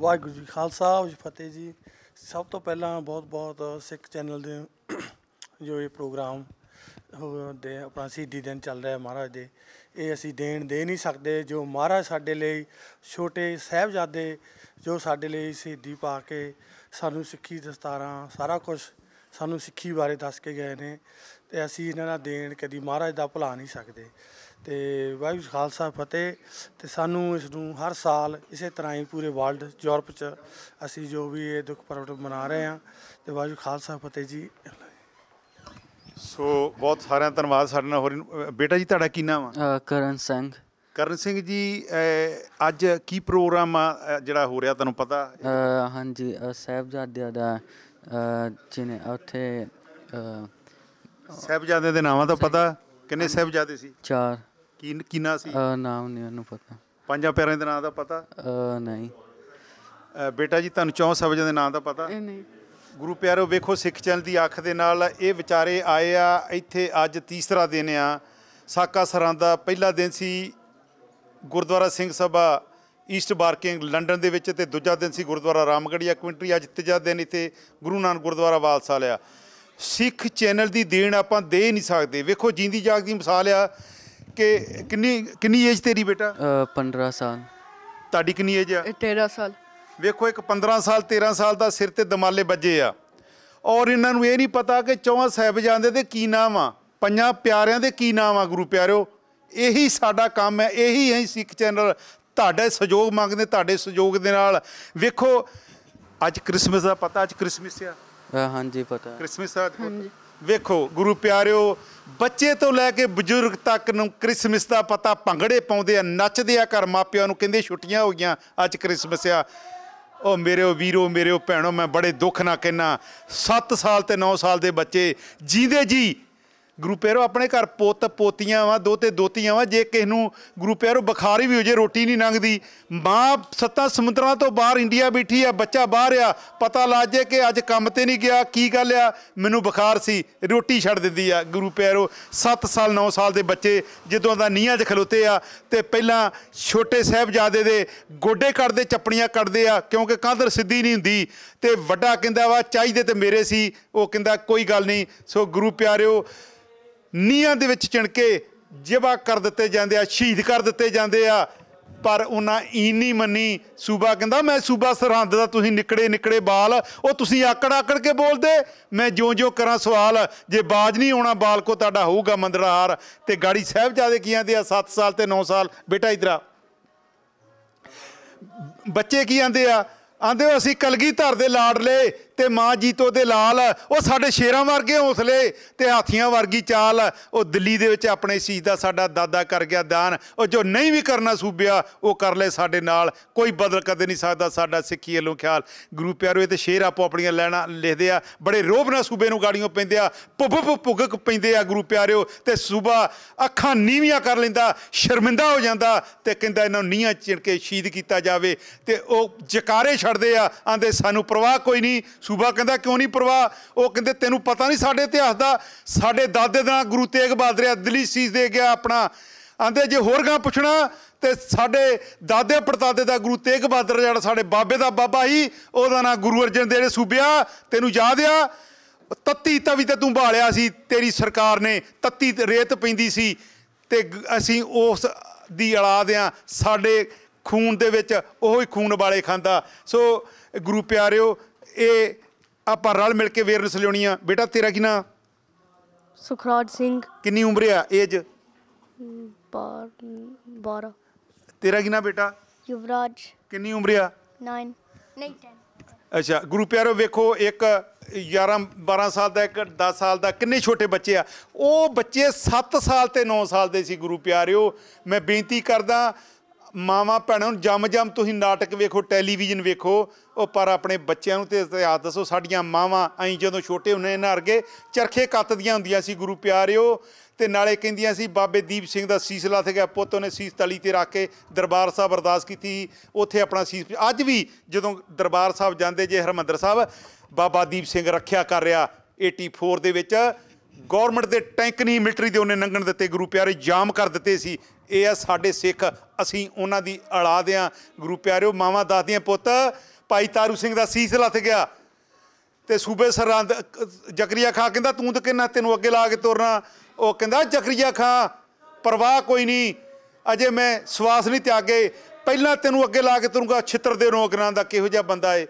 ਵਾਹਿਗੁਰੂ ਜੀ ਖਾਲਸਾ ਵਾਹਿਗੁਰੂ ਫਤਿਹ ਜੀ ਸਭ ਤੋਂ ਪਹਿਲਾਂ ਬਹੁਤ-ਬਹੁਤ ਸਿੱਖ ਚੈਨਲ ਦੇ ਜੋ ਇਹ ਪ੍ਰੋਗਰਾਮ ਦੇ ਆਪਣਾ ਸ਼ਹੀਦੀ ਦਿਨ ਚੱਲ ਰਿਹਾ ਮਹਾਰਾਜ ਦੇ ਇਹ ਅਸੀਂ ਦੇਣ ਦੇ ਨਹੀਂ ਸਕਦੇ ਜੋ ਮਹਾਰਾਜ ਸਾਡੇ ਲਈ ਛੋਟੇ ਸਹਿਬਜ਼ਾਦੇ ਜੋ ਸਾਡੇ ਲਈ ਸ਼ਹੀਦੀ ਪਾ ਕੇ ਸਾਨੂੰ ਸਿੱਖੀ ਦਸਤਾਰਾਂ ਸਾਰਾ ਕੁਝ ਸਾਨੂੰ ਸਿੱਖੀ ਬਾਰੇ ਦੱਸ ਕੇ ਗਏ ਨੇ ਤੇ ਅਸੀਂ ਇਹਨਾਂ ਦਾ ਦੇਣ ਕਦੀ ਮਹਾਰਾਜ ਦਾ ਭੁਲਾ ਨਹੀਂ ਸਕਦੇ ਤੇ ਵਾਹਿਗੁਰੂ ਖਾਲਸਾ ਫਤਿਹ ਤੇ ਸਾਨੂੰ ਇਸ ਨੂੰ ਹਰ ਸਾਲ ਇਸੇ ਤਰ੍ਹਾਂ ਹੀ ਪੂਰੇ ਵਰਲਡ ਯੂਰਪ 'ਚ ਅਸੀਂ ਜੋ ਵੀ ਇਹ ਦੁੱਖ ਪਰਵਟ ਮਨਾ ਰਹੇ ਹਾਂ ਤੇ ਵਾਹਿਗੁਰੂ ਖਾਲਸਾ ਫਤਿਹ ਜੀ ਸੋ ਬਹੁਤ ਸਾਰਿਆਂ ਧੰਨਵਾਦ ਸਾਡੇ ਨਾਲ ਹੋਰ ਬੇਟਾ ਜੀ ਤੁਹਾਡਾ ਕੀ ਨਾਮ ਆ ਕਰਨ ਸਿੰਘ ਕਰਨ ਸਿੰਘ ਜੀ ਅੱਜ ਕੀ ਪ੍ਰੋਗਰਾਮ ਆ ਜਿਹੜਾ ਹੋ ਰਿਹਾ ਤੁਹਾਨੂੰ ਪਤਾ ਹਾਂਜੀ ਸਹਿਬਜ਼ਾਦਿਆਂ ਦਾ ਜਿਹਨੇ ਉੱਥੇ ਸਹਿਬਜ਼ਾਦਿਆਂ ਦੇ ਨਾਮਾਂ ਤਾਂ ਪਤਾ ਕਿੰਨੇ ਸਹਿਬਜ਼ਾਦੇ ਸੀ ਚਾਰ ਕੀ ਨਾਂ ਸੀ ਆ ਨਾਮ ਨਹੀਂ ਉਹਨੂੰ ਪਤਾ ਪੰਜਾਂ ਪਿਆਰਿਆਂ ਦੇ ਨਾਂ ਦਾ ਪਤਾ ਅਹ ਨਹੀਂ ਬੇਟਾ ਜੀ ਤੁਹਾਨੂੰ ਚੌਂ ਸਬਜਾਂ ਦੇ ਨਾਂ ਦਾ ਪਤਾ ਨਹੀਂ ਗੁਰੂ ਪਿਆਰੋ ਵੇਖੋ ਸਿੱਖ ਚੈਨਲ ਦੀ ਅੱਖ ਦੇ ਨਾਲ ਇਹ ਵਿਚਾਰੇ ਆਏ ਆ ਇੱਥੇ ਅੱਜ ਤੀਸਰਾ ਦਿਨ ਆ ਸਾਕਾ ਸਰਾਂ ਦਾ ਪਹਿਲਾ ਦਿਨ ਸੀ Gurdwara Singh Sabha East Barking London ਦੇ ਵਿੱਚ ਤੇ ਦੂਜਾ ਦਿਨ ਸੀ ਗੁਰਦੁਆਰਾ ਰਾਮਗੜੀਆ ਕੁਇੰਟਰੀ ਅੱਜ ਤੀਜਾ ਦਿਨ ਇੱਥੇ ਗੁਰੂ ਨਾਨਕ ਗੁਰਦੁਆਰਾ ਵਾਲਸਾ ਲਿਆ ਸਿੱਖ ਚੈਨਲ ਦੀ ਦੇਣ ਆਪਾਂ ਦੇ ਨਹੀਂ ਸਕਦੇ ਵੇਖੋ ਜਿੰਦੀ ਜਾਗਦੀ ਮਿਸਾਲ ਆ ਕਿ ਕਿੰਨੀ ਕਿੰਨੀ ਏਜ ਤੇਰੀ ਬੇਟਾ 15 ਸਾਲ ਤੁਹਾਡੀ ਕਿੰਨੀ ਏਜ ਆ 13 ਸਾਲ ਵੇਖੋ ਇੱਕ 15 ਸਾਲ 13 ਸਾਲ ਦਾ ਸਿਰ ਤੇ ਦਮਾਲੇ ਵੱਜੇ ਆ ਔਰ ਇਹਨਾਂ ਨੂੰ ਇਹ ਨਹੀਂ ਪਤਾ ਕਿ ਚੌਹਾਂ ਜਾਂਦੇ ਤੇ ਕੀ ਨਾਮ ਆ ਪੰਜਾਂ ਪਿਆਰਿਆਂ ਦੇ ਕੀ ਨਾਮ ਆ ਗੁਰੂ ਪਿਆਰਿਓ ਇਹੀ ਸਾਡਾ ਕੰਮ ਹੈ ਇਹੀ ਹੈ ਸਿੱਖ ਚੈਨਲ ਤੁਹਾਡੇ ਸਹਿਯੋਗ ਮੰਗਦੇ ਤੁਹਾਡੇ ਸਹਿਯੋਗ ਦੇ ਨਾਲ ਵੇਖੋ ਅੱਜ 크리스마ਸ ਦਾ ਪਤਾ ਅੱਜ 크리스마ਸ ਆ ਹਾਂਜੀ ਪਤਾ 크리스마ਸ ਆ ਹਾਂਜੀ ਵੇਖੋ ਗੁਰੂ ਪਿਆਰਿਓ ਬੱਚੇ ਤੋਂ ਲੈ ਕੇ ਬਜ਼ੁਰਗ ਤੱਕ ਨੂੰ ਕ੍ਰਿਸਮਸ ਦਾ ਪਤਾ ਭੰਗੜੇ ਪਾਉਂਦੇ ਆ ਨੱਚਦੇ ਆ ਘਰ ਮਾਪਿਆਂ ਨੂੰ ਕਹਿੰਦੇ ਛੁੱਟੀਆਂ ਹੋ ਗਈਆਂ ਅੱਜ ਕ੍ਰਿਸਮਸ ਆ ਉਹ ਮੇਰੇਓ ਵੀਰੋ ਮੇਰੇਓ ਭੈਣੋ ਮੈਂ ਬੜੇ ਦੁੱਖ ਨਾਲ ਕਹਿਣਾ 7 ਸਾਲ ਤੇ 9 ਸਾਲ ਦੇ ਬੱਚੇ ਜੀਂਦੇ ਜੀ ਪਿਆਰੋ ਆਪਣੇ ਘਰ ਪੁੱਤ ਪੋਤੀਆਂ ਵਾ ਦੋਤੇ ਦੋਤੀਆਂ ਵਾ ਜੇ ਕਿਸ ਨੂੰ ਬੁਖਾਰ ਬੁਖਾਰੀ ਵੀ ਹੋ ਜੇ ਰੋਟੀ ਨਹੀਂ ਲੰਘਦੀ ਮਾਂ ਸੱਤਾ ਸਮੁੰਦਰਾਂ ਤੋਂ ਬਾਹਰ ਇੰਡੀਆ ਬੈਠੀ ਆ ਬੱਚਾ ਬਾਹਰ ਆ ਪਤਾ ਲੱਜ ਜੇ ਕਿ ਅੱਜ ਕੰਮ ਤੇ ਨਹੀਂ ਗਿਆ ਕੀ ਗੱਲ ਆ ਮੈਨੂੰ ਬੁਖਾਰ ਸੀ ਰੋਟੀ ਛੱਡ ਦਿੰਦੀ ਆ ਪਿਆਰੋ 7 ਸਾਲ 9 ਸਾਲ ਦੇ ਬੱਚੇ ਜਦੋਂ ਦਾ ਨੀਹਾਂ 'ਚ ਖਲੋਤੇ ਆ ਤੇ ਪਹਿਲਾਂ ਛੋਟੇ ਸਹਿਬਜ਼ਾਦੇ ਦੇ ਗੋਡੇ ਕੱਢਦੇ ਚੱਪਣੀਆਂ ਕੱਢਦੇ ਆ ਕਿਉਂਕਿ ਕਾਦਰ ਸਿੱਧੀ ਨਹੀਂ ਹੁੰਦੀ ਤੇ ਵੱਡਾ ਕਹਿੰਦਾ ਵਾ ਚਾਹੀਦੇ ਤੇ ਮੇਰੇ ਸੀ ਉਹ ਕਹਿੰਦਾ ਕੋਈ ਗੱਲ ਨਹੀਂ ਸੋ ਗੁਰੂ ਪਿਆਰਿਓ ਨੀਹਾਂ ਦੇ ਵਿੱਚ ਚਿਣ ਕੇ ਜਿਵਾ ਕਰ ਦਿੱਤੇ ਜਾਂਦੇ ਆ ਸ਼ਹੀਦ ਕਰ ਦਿੱਤੇ ਜਾਂਦੇ ਆ ਪਰ ਉਹਨਾਂ ਈਨੀ ਮੰਨੀ ਸੂਬਾ ਕਹਿੰਦਾ ਮੈਂ ਸੂਬਾ ਸਰਹੰਦ ਦਾ ਤੁਸੀਂ ਨਿਕੜੇ ਨਿਕੜੇ ਬਾਲ ਉਹ ਤੁਸੀਂ ਆਕੜ ਆਕੜ ਕੇ ਬੋਲਦੇ ਮੈਂ ਜਿਉਂ-ਜਿਉਂ ਕਰਾਂ ਸਵਾਲ ਜੇ ਬਾਜ ਨਹੀਂ ਆਉਣਾ ਬਾਲ ਕੋ ਤੁਹਾਡਾ ਹੋਊਗਾ ਮੰਦਰਾਰ ਤੇ ਗਾੜੀ ਸਾਹਿਬ ਜਾਦੇ ਕੀ ਆਂਦੇ ਆ 7 ਸਾਲ ਤੇ 9 ਸਾਲ ਬੇਟਾ ਇਧਰਾ ਬੱਚੇ ਕੀ ਆਂਦੇ ਆ ਆਂਦੇ ਅਸੀਂ ਕਲਗੀ ਧਰ ਦੇ ਲਾੜਲੇ ਤੇ ਮਾਂ ਜੀਤੋ ਦੇ ਲਾਲ ਉਹ ਸਾਡੇ ਸ਼ੇਰਾਂ ਵਰਗੇ ਹੌਸਲੇ ਤੇ ਹਾਥੀਆਂ ਵਰਗੀ ਚਾਲ ਉਹ ਦਿੱਲੀ ਦੇ ਵਿੱਚ ਆਪਣੇ ਸੀਸ ਦਾ ਸਾਡਾ ਦਾਦਾ ਕਰ ਗਿਆ ਦਾਨ ਉਹ ਜੋ ਨਹੀਂ ਵੀ ਕਰਨਾ ਸੂਬਿਆ ਉਹ ਕਰ ਲੈ ਸਾਡੇ ਨਾਲ ਕੋਈ ਬਦਲ ਕਦੇ ਨਹੀਂ ਸਕਦਾ ਸਾਡਾ ਸਿੱਖੀ ਵੱਲੋਂ ਖਿਆਲ ਗੁਰੂ ਪਿਆਰੋ ਇਹ ਤੇ ਸ਼ੇਰ ਆਪੋ ਆਪਣੀਆਂ ਲੈਣਾ ਲਿਖਦੇ ਆ ਬੜੇ ਰੋਬ ਨਾਲ ਸੂਬੇ ਨੂੰ ਗਾੜੀਆਂ ਪੈਂਦੇ ਆ ਭੁੱਭ ਭੁਗਕ ਪੈਂਦੇ ਆ ਗੁਰੂ ਪਿਆਰਿਓ ਤੇ ਸੂਬਾ ਅੱਖਾਂ ਨੀਵੀਆਂ ਕਰ ਲੈਂਦਾ ਸ਼ਰਮਿੰਦਾ ਹੋ ਜਾਂਦਾ ਤੇ ਕਹਿੰਦਾ ਇਹਨਾਂ ਨੂੰ ਨੀਹਾਂ ਚਿਣ ਕੇ ਸ਼ਹੀਦ ਕੀਤਾ ਜਾਵੇ ਤੇ ਉਹ ਜਕਾਰੇ ਛੱਡਦੇ ਆ ਆਂਦੇ ਸਾਨੂੰ ਪਰਵਾਹ ਕੋਈ ਨਹੀਂ ਸੂਬਾ ਕਹਿੰਦਾ ਕਿਉਂ ਨਹੀਂ ਪਰਵਾਹ ਉਹ ਕਹਿੰਦੇ ਤੈਨੂੰ ਪਤਾ ਨਹੀਂ ਸਾਡੇ ਇਤਿਹਾਸ ਦਾ ਸਾਡੇ ਦਾਦੇ ਦਾ ਗੁਰੂ ਤੇਗ ਬਹਾਦਰ ਦਿੱਲੀ ਸੀਸ ਦੇ ਗਿਆ ਆਪਣਾ ਆਂਦੇ ਜੇ ਹੋਰ ਗਾਂ ਪੁੱਛਣਾ ਤੇ ਸਾਡੇ ਦਾਦੇ ਪੜਦਾਦੇ ਦਾ ਗੁਰੂ ਤੇਗ ਬਹਾਦਰ ਜਿਹੜਾ ਸਾਡੇ ਬਾਬੇ ਦਾ ਬਾਬਾ ਹੀ ਉਹਦਾ ਨਾਂ ਗੁਰੂ ਅਰਜਨ ਦੇਵ ਸੂਬਿਆ ਤੈਨੂੰ ਯਾਦ ਆ ਤੱਤੀ ਤਵੀ ਤੇ ਤੂੰ ਬਾਲਿਆ ਸੀ ਤੇਰੀ ਸਰਕਾਰ ਨੇ ਤੱਤੀ ਰੇਤ ਪੈਂਦੀ ਸੀ ਤੇ ਅਸੀਂ ਉਸ ਦੀ ਔਲਾਦ ਆ ਸਾਡੇ ਖੂਨ ਦੇ ਵਿੱਚ ਉਹੀ ਖੂਨ ਵਾਲੇ ਖਾਂਦਾ ਸੋ ਗੁਰੂ ਪਿਆਰਿਓ ਇਹ ਆਪਾਂ ਰਲ ਮਿਲ ਕੇ ਅਵੇਅਰਨੈਸ ਲਿਉਣੀ ਆ ਬੇਟਾ ਤੇਰਾ ਕੀ ਨਾਂ ਸੁਖਰਾਜ ਸਿੰਘ ਕਿੰਨੀ ਉਮਰ ਆ ਏਜ 12 ਤੇਰਾ ਕੀ ਨਾਂ ਬੇਟਾ ਯੁਵਰਾਜ ਕਿੰਨੀ ਉਮਰ ਆ 9 ਨਹੀਂ 10 ਅੱਛਾ ਗੁਰੂ ਪਿਆਰੋ ਵੇਖੋ ਇੱਕ 11 12 ਸਾਲ ਦਾ ਇੱਕ 10 ਸਾਲ ਦਾ ਕਿੰਨੇ ਛੋਟੇ ਬੱਚੇ ਆ ਉਹ ਬੱਚੇ 7 ਸਾਲ ਤੇ 9 ਸਾਲ ਦੇ ਸੀ ਗੁਰੂ ਪਿਆਰਿਓ ਮੈਂ ਬੇਨਤੀ ਕਰਦਾ ਮਾਵਾ ਭੈਣਾਂ ਨੂੰ ਜੰਮ ਜੰਮ ਤੁਸੀਂ ਨਾਟਕ ਵੇਖੋ ਟੈਲੀਵਿਜ਼ਨ ਵੇਖੋ ਉਹ ਪਰ ਆਪਣੇ ਬੱਚਿਆਂ ਨੂੰ ਤੇ ਇਤਿਹਾਸ ਦੱਸੋ ਸਾਡੀਆਂ ਮਾਵਾਂ ਐਂ ਜਦੋਂ ਛੋਟੇ ਹੁੰਨੇ ਇਹਨਾਂ ਅਰਗੇ ਚਰਖੇ ਕੱਤਦੀਆਂ ਹੁੰਦੀਆਂ ਸੀ ਗੁਰੂ ਪਿਆਰਿਓ ਤੇ ਨਾਲੇ ਕਹਿੰਦੀਆਂ ਸੀ ਬਾਬੇ ਦੀਪ ਸਿੰਘ ਦਾ ਸੀਸ ਲੱਥ ਗਿਆ ਪੁੱਤ ਉਹਨੇ ਸੀਸ ਤਲੀ ਤੇ ਰੱਖ ਕੇ ਦਰਬਾਰ ਸਾਹਿਬ ਅਰਦਾਸ ਕੀਤੀ ਉੱਥੇ ਆਪਣਾ ਸੀਸ ਅੱਜ ਵੀ ਜਦੋਂ ਦਰਬਾਰ ਸਾਹਿਬ ਜਾਂਦੇ ਜੇ ਹਰਮੰਦਰ ਸਾਹਿਬ ਬਾਬਾ ਦੀਪ ਸਿੰਘ ਰੱਖਿਆ ਕਰ ਰਿਹਾ 84 ਦੇ ਵਿੱਚ ਗਵਰਨਮੈਂਟ ਦੇ ਟੈਂਕ ਨਹੀਂ ਮਿਲਟਰੀ ਦੇ ਉਹਨੇ ਨੰਗਣ ਦਿੱਤੇ ਗੁਰੂ ਪਿਆਰੇ ਜਾਮ ਕਰ ਦਿੱਤੇ ਸੀ ਇਹ ਆ ਸਾਡੇ ਸਿੱਖ ਅਸੀਂ ਉਹਨਾਂ ਦੀ ਔਲਾਦ ਦਿਆਂ ਗੁਰੂ ਪਿਆਰਿਓ ਮਾਵਾ ਦਾਦੀਆਂ ਪੁੱਤ ਭਾਈ ਤਾਰੂ ਸਿੰਘ ਦਾ ਸੀਸ ਲੱਥ ਗਿਆ ਤੇ ਸੂਬੇ ਸਰਾਂ ਜਕਰੀਆ ਖਾਂ ਕਹਿੰਦਾ ਤੂੰ ਤਾਂ ਕਿੰਨਾ ਤੈਨੂੰ ਅੱਗੇ ਲਾ ਕੇ ਤੁਰਨਾ ਉਹ ਕਹਿੰਦਾ ਜਕਰੀਆ ਖਾਂ ਪਰਵਾਹ ਕੋਈ ਨਹੀਂ ਅਜੇ ਮੈਂ ਸਵਾਸ ਨਹੀਂ ਤਿਆਗੇ ਪਹਿਲਾਂ ਤੈਨੂੰ ਅੱਗੇ ਲਾ ਕੇ ਤੁਰੂਗਾ ਛਿੱਤਰ ਦੇ ਰੋਕ ਨਾਂ ਦਾ ਕਿਹੋ ਜਿਹਾ ਬੰਦਾ ਏ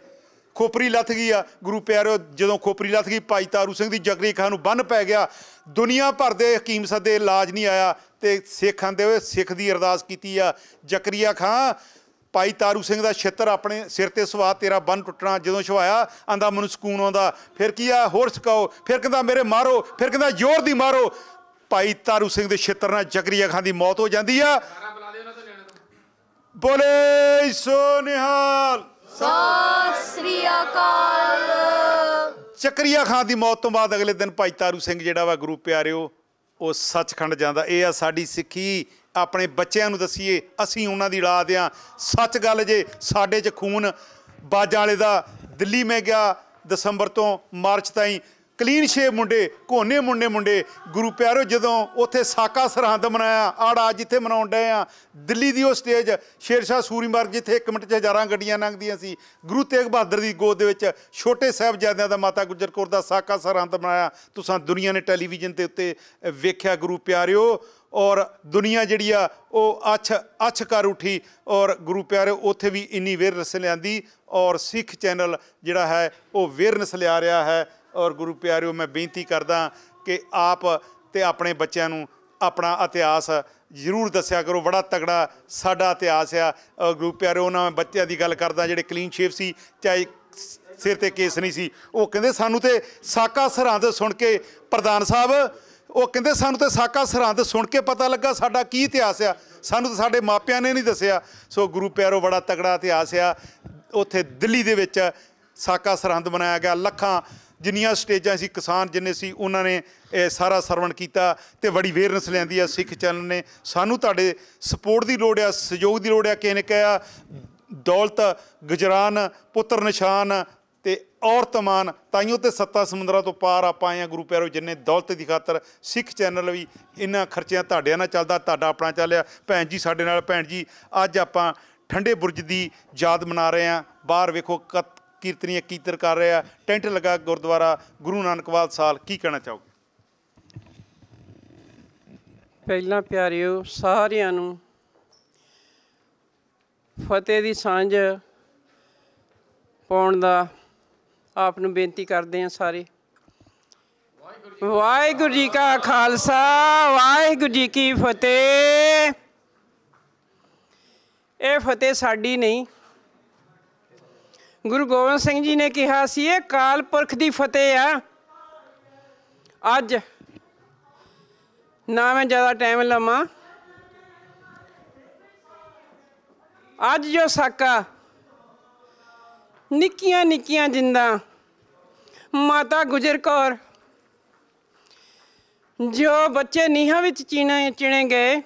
ਖੋਪਰੀ ਲੱਥ ਗਈ ਆ ਗੁਰੂ ਪਿਆਰਿਓ ਜਦੋਂ ਖੋਪਰੀ ਲੱਥ ਗਈ ਭਾਈ ਤਾਰੂ ਸਿੰਘ ਦੀ ਜਗਰੀ ਖਾਂ ਨੂੰ ਬੰਨ ਪੈ ਗਿਆ ਦੁਨੀਆ ਭਰ ਦੇ ਹਕੀਮ ਸਦੇ ਇਲਾਜ ਨਹੀਂ ਆਇਆ ਤੇ ਸਿੱਖਾਂ ਦੇ ਸਿੱਖ ਦੀ ਅਰਦਾਸ ਕੀਤੀ ਆ ਜਕਰੀਆ ਖਾਂ ਭਾਈ ਤਾਰੂ ਸਿੰਘ ਦਾ ਛਿੱਤਰ ਆਪਣੇ ਸਿਰ ਤੇ ਸਵਾ ਤੇਰਾ ਬੰਨ ਟੁੱਟਣਾ ਜਦੋਂ ਛਵਾਇਆ ਆਂਦਾ ਮਨ ਸਕੂਨ ਆਉਂਦਾ ਫਿਰ ਕੀ ਆ ਹੋਰ ਸਕਾਓ ਫਿਰ ਕਹਿੰਦਾ ਮੇਰੇ ਮਾਰੋ ਫਿਰ ਕਹਿੰਦਾ ਜ਼ੋਰ ਦੀ ਮਾਰੋ ਭਾਈ ਤਾਰੂ ਸਿੰਘ ਦੇ ਛਿੱਤਰ ਨਾਲ ਜਗਰੀਆ ਖਾਨ ਦੀ ਮੌਤ ਹੋ ਜਾਂਦੀ ਆ ਬੋਲੇ ਸੋ ਨਿਹਾਲ ਸਤਿ ਸ੍ਰੀ ਅਕਾਲ ਚੱਕਰੀਆ ਖਾਨ ਦੀ ਮੌਤ ਤੋਂ ਬਾਅਦ ਅਗਲੇ ਦਿਨ ਭਾਈ ਤਾਰੂ ਸਿੰਘ ਜਿਹੜਾ ਵਾ ਗੁਰੂ ਪਿਆਰਿਓ ਉਹ ਸੱਚਖੰਡ ਜਾਂਦਾ ਇਹ ਆ ਸਾਡੀ ਸਿੱਖੀ ਆਪਣੇ ਬੱਚਿਆਂ ਨੂੰ ਦਸੀਏ ਅਸੀਂ ਉਹਨਾਂ ਦੀ ਔਲਾਦ ਆ ਸੱਚ ਗੱਲ ਜੇ ਸਾਡੇ 'ਚ ਖੂਨ ਬਾਜਾਂ ਵਾਲੇ ਦਾ ਦਿੱਲੀ ਮੈਂ ਗਿਆ ਦਸੰਬਰ ਤੋਂ ਮਾਰਚ ਤਾਈਂ ਕਲੀਨ ਸ਼ੇਵ ਮੁੰਡੇ ਕੋਨੇ ਮੁੰਡੇ ਮੁੰਡੇ ਗੁਰੂ ਪਿਆਰੋ ਜਦੋਂ ਉੱਥੇ ਸਾਕਾ ਸਰਹੰਦ ਮਨਾਇਆ ਆੜਾ ਜਿੱਥੇ ਮਨਾਉਣ ਡਏ ਆ ਦਿੱਲੀ ਦੀ ਉਹ ਸਟੇਜ ਸ਼ੇਰਸ਼ਾਹ ਸੂਰੀ ਮਾਰਗ ਜਿੱਥੇ 1 ਮਿੰਟ 'ਚ ਹਜ਼ਾਰਾਂ ਗੱਡੀਆਂ ਲੰਘਦੀਆਂ ਸੀ ਗੁਰੂ ਤੇਗ ਬਹਾਦਰ ਦੀ ਗੋਦ ਦੇ ਵਿੱਚ ਛੋਟੇ ਸਾਹਿਬਜ਼ਾਦਿਆਂ ਦਾ ਮਾਤਾ ਗੁਜਰ ਕੌਰ ਦਾ ਸਾਕਾ ਸਰਹੰਦ ਮਨਾਇਆ ਤੁਸੀਂ ਦੁਨੀਆ ਨੇ ਟੈਲੀਵਿਜ਼ਨ ਦੇ ਉੱਤੇ ਵੇਖਿਆ ਗੁਰੂ ਪਿਆਰਿਓ ਔਰ ਦੁਨੀਆ ਜਿਹੜੀ ਆ ਉਹ ਅੱਛ ਅੱਛ ਕਰ ਉਠੀ ਔਰ ਗੁਰੂ ਪਿਆਰੇ ਉੱਥੇ ਵੀ ਇੰਨੀ ਵੇਰਨਸ ਲਿਆਂਦੀ ਔਰ ਸਿੱਖ ਚੈਨਲ ਜਿਹੜਾ ਹੈ ਉਹ ਵੇਰਨਸ ਲਿਆ ਰਿਹਾ ਹੈ ਔਰ ਗੁਰੂ ਪਿਆਰਿਓ ਮੈਂ ਬੇਨਤੀ ਕਰਦਾ ਕਿ ਆਪ ਤੇ ਆਪਣੇ ਬੱਚਿਆਂ ਨੂੰ ਆਪਣਾ ਇਤਿਹਾਸ ਜ਼ਰੂਰ ਦੱਸਿਆ ਕਰੋ ਬੜਾ ਤਗੜਾ ਸਾਡਾ ਇਤਿਹਾਸ ਆ ਗੁਰੂ ਪਿਆਰਿਓ ਉਹਨਾਂ ਬੱਚਿਆਂ ਦੀ ਗੱਲ ਕਰਦਾ ਜਿਹੜੇ ਕਲੀਨ ਸ਼ੇਵ ਸੀ ਚਾਹੇ ਸਿਰ ਤੇ ਕੇਸ ਨਹੀਂ ਸੀ ਉਹ ਕਹਿੰਦੇ ਸਾਨੂੰ ਤੇ ਸਾਕਾ ਸਰਹੰਦ ਸੁਣ ਕੇ ਪ੍ਰਧਾਨ ਸਾਹਿਬ ਉਹ ਕਹਿੰਦੇ ਸਾਨੂੰ ਤੇ ਸਾਕਾ ਸਰਹੰਦ ਸੁਣ ਕੇ ਪਤਾ ਲੱਗਾ ਸਾਡਾ ਕੀ ਇਤਿਹਾਸ ਆ ਸਾਨੂੰ ਤਾਂ ਸਾਡੇ ਮਾਪਿਆਂ ਨੇ ਨਹੀਂ ਦੱਸਿਆ ਸੋ ਗੁਰੂ ਪਿਆਰੋ ਬੜਾ ਤਕੜਾ ਇਤਿਹਾਸ ਆ ਉੱਥੇ ਦਿੱਲੀ ਦੇ ਵਿੱਚ ਸਾਕਾ ਸਰਹੰਦ ਬਣਾਇਆ ਗਿਆ ਲੱਖਾਂ ਜਿੰਨੀਆਂ ਸਟੇਜਾਂ ਸੀ ਕਿਸਾਨ ਜਿੰਨੇ ਸੀ ਉਹਨਾਂ ਨੇ ਇਹ ਸਾਰਾ ਸਰਵਣ ਕੀਤਾ ਤੇ ਬੜੀ ਅਵੇਅਰਨੈਸ ਲੈਂਦੀ ਆ ਸਿੱਖ ਚੈਨਲ ਨੇ ਸਾਨੂੰ ਤੁਹਾਡੇ ਸਪੋਰਟ ਦੀ ਲੋੜ ਆ ਸਹਿਯੋਗ ਦੀ ਲੋੜ ਆ ਕਿਹਨੇ ਕਹਿਆ ਕਿਹਾ ਦੌਲਤ ਗੁਜਰਾਨ ਪੁੱਤਰ ਨਿਸ਼ਾਨ ਤੇ ਔਰਤ ਮਾਨ ਤਾਈਓ ਤੇ ਸੱਤਾ ਸਮੁੰਦਰਾਂ ਤੋਂ ਪਾਰ ਆਪਾਂ ਆਏ ਆ ਗੁਰੂ ਪਿਆਰੋ ਜਿੰਨੇ ਦੌਲਤ ਦੀ ਖਾਤਰ ਸਿੱਖ ਚੈਨਲ ਵੀ ਇਹਨਾਂ ਖਰਚਿਆਂ ਤੁਹਾਡਿਆਂ ਨਾਲ ਚੱਲਦਾ ਤੁਹਾਡਾ ਆਪਣਾ ਚੱਲਿਆ ਭੈਣ ਜੀ ਸਾਡੇ ਨਾਲ ਭੈਣ ਜੀ ਅੱਜ ਆਪਾਂ ਠੰਡੇ ਬੁਰਜ ਦੀ ਯਾਦ ਮਨਾ ਰਹੇ ਆ ਬਾਹਰ ਵੇਖੋ ਕੀਰਤਨੀਆਂ ਕੀਤਰ ਕਰ ਰਹੇ ਆ ਟੈਂਟ ਲਗਾ ਗੁਰਦੁਆਰਾ ਗੁਰੂ ਨਾਨਕਵਾਲ ਸਾਲ ਕੀ ਕਹਿਣਾ ਚਾਹੋਗੇ ਪਹਿਲਾਂ ਪਿਆਰਿਓ ਸਾਰਿਆਂ ਨੂੰ ਫਤਿਹ ਦੀ ਸਾਂਝ ਪਾਉਣ ਦਾ ਆਪ ਨੂੰ ਬੇਨਤੀ ਕਰਦੇ ਆ ਸਾਰੇ ਵਾਹਿਗੁਰੂ ਜੀ ਕਾ ਖਾਲਸਾ ਵਾਹਿਗੁਰੂ ਜੀ ਕੀ ਫਤਿਹ ਇਹ ਫਤਿਹ ਸਾਡੀ ਨਹੀਂ ਗੁਰੂ ਗੋਬਿੰਦ ਸਿੰਘ ਜੀ ਨੇ ਕਿਹਾ ਸੀ ਇਹ ਕਾਲ ਪੁਰਖ ਦੀ ਫਤਿਹ ਆ ਅੱਜ ਨਾ ਮੈਂ ਜ਼ਿਆਦਾ ਟਾਈਮ ਲਵਾਂ ਅੱਜ ਜੋ ਸਾਕਾ ਨਿੱਕੀਆਂ ਨਿੱਕੀਆਂ ਜਿੰਦਾ ਮਾਤਾ ਗੁਜਰ ਕੌਰ ਜੋ ਬੱਚੇ ਨੀਹਾਂ ਵਿੱਚ ਚੀਣੇ ਚਿਣੇ ਗਏ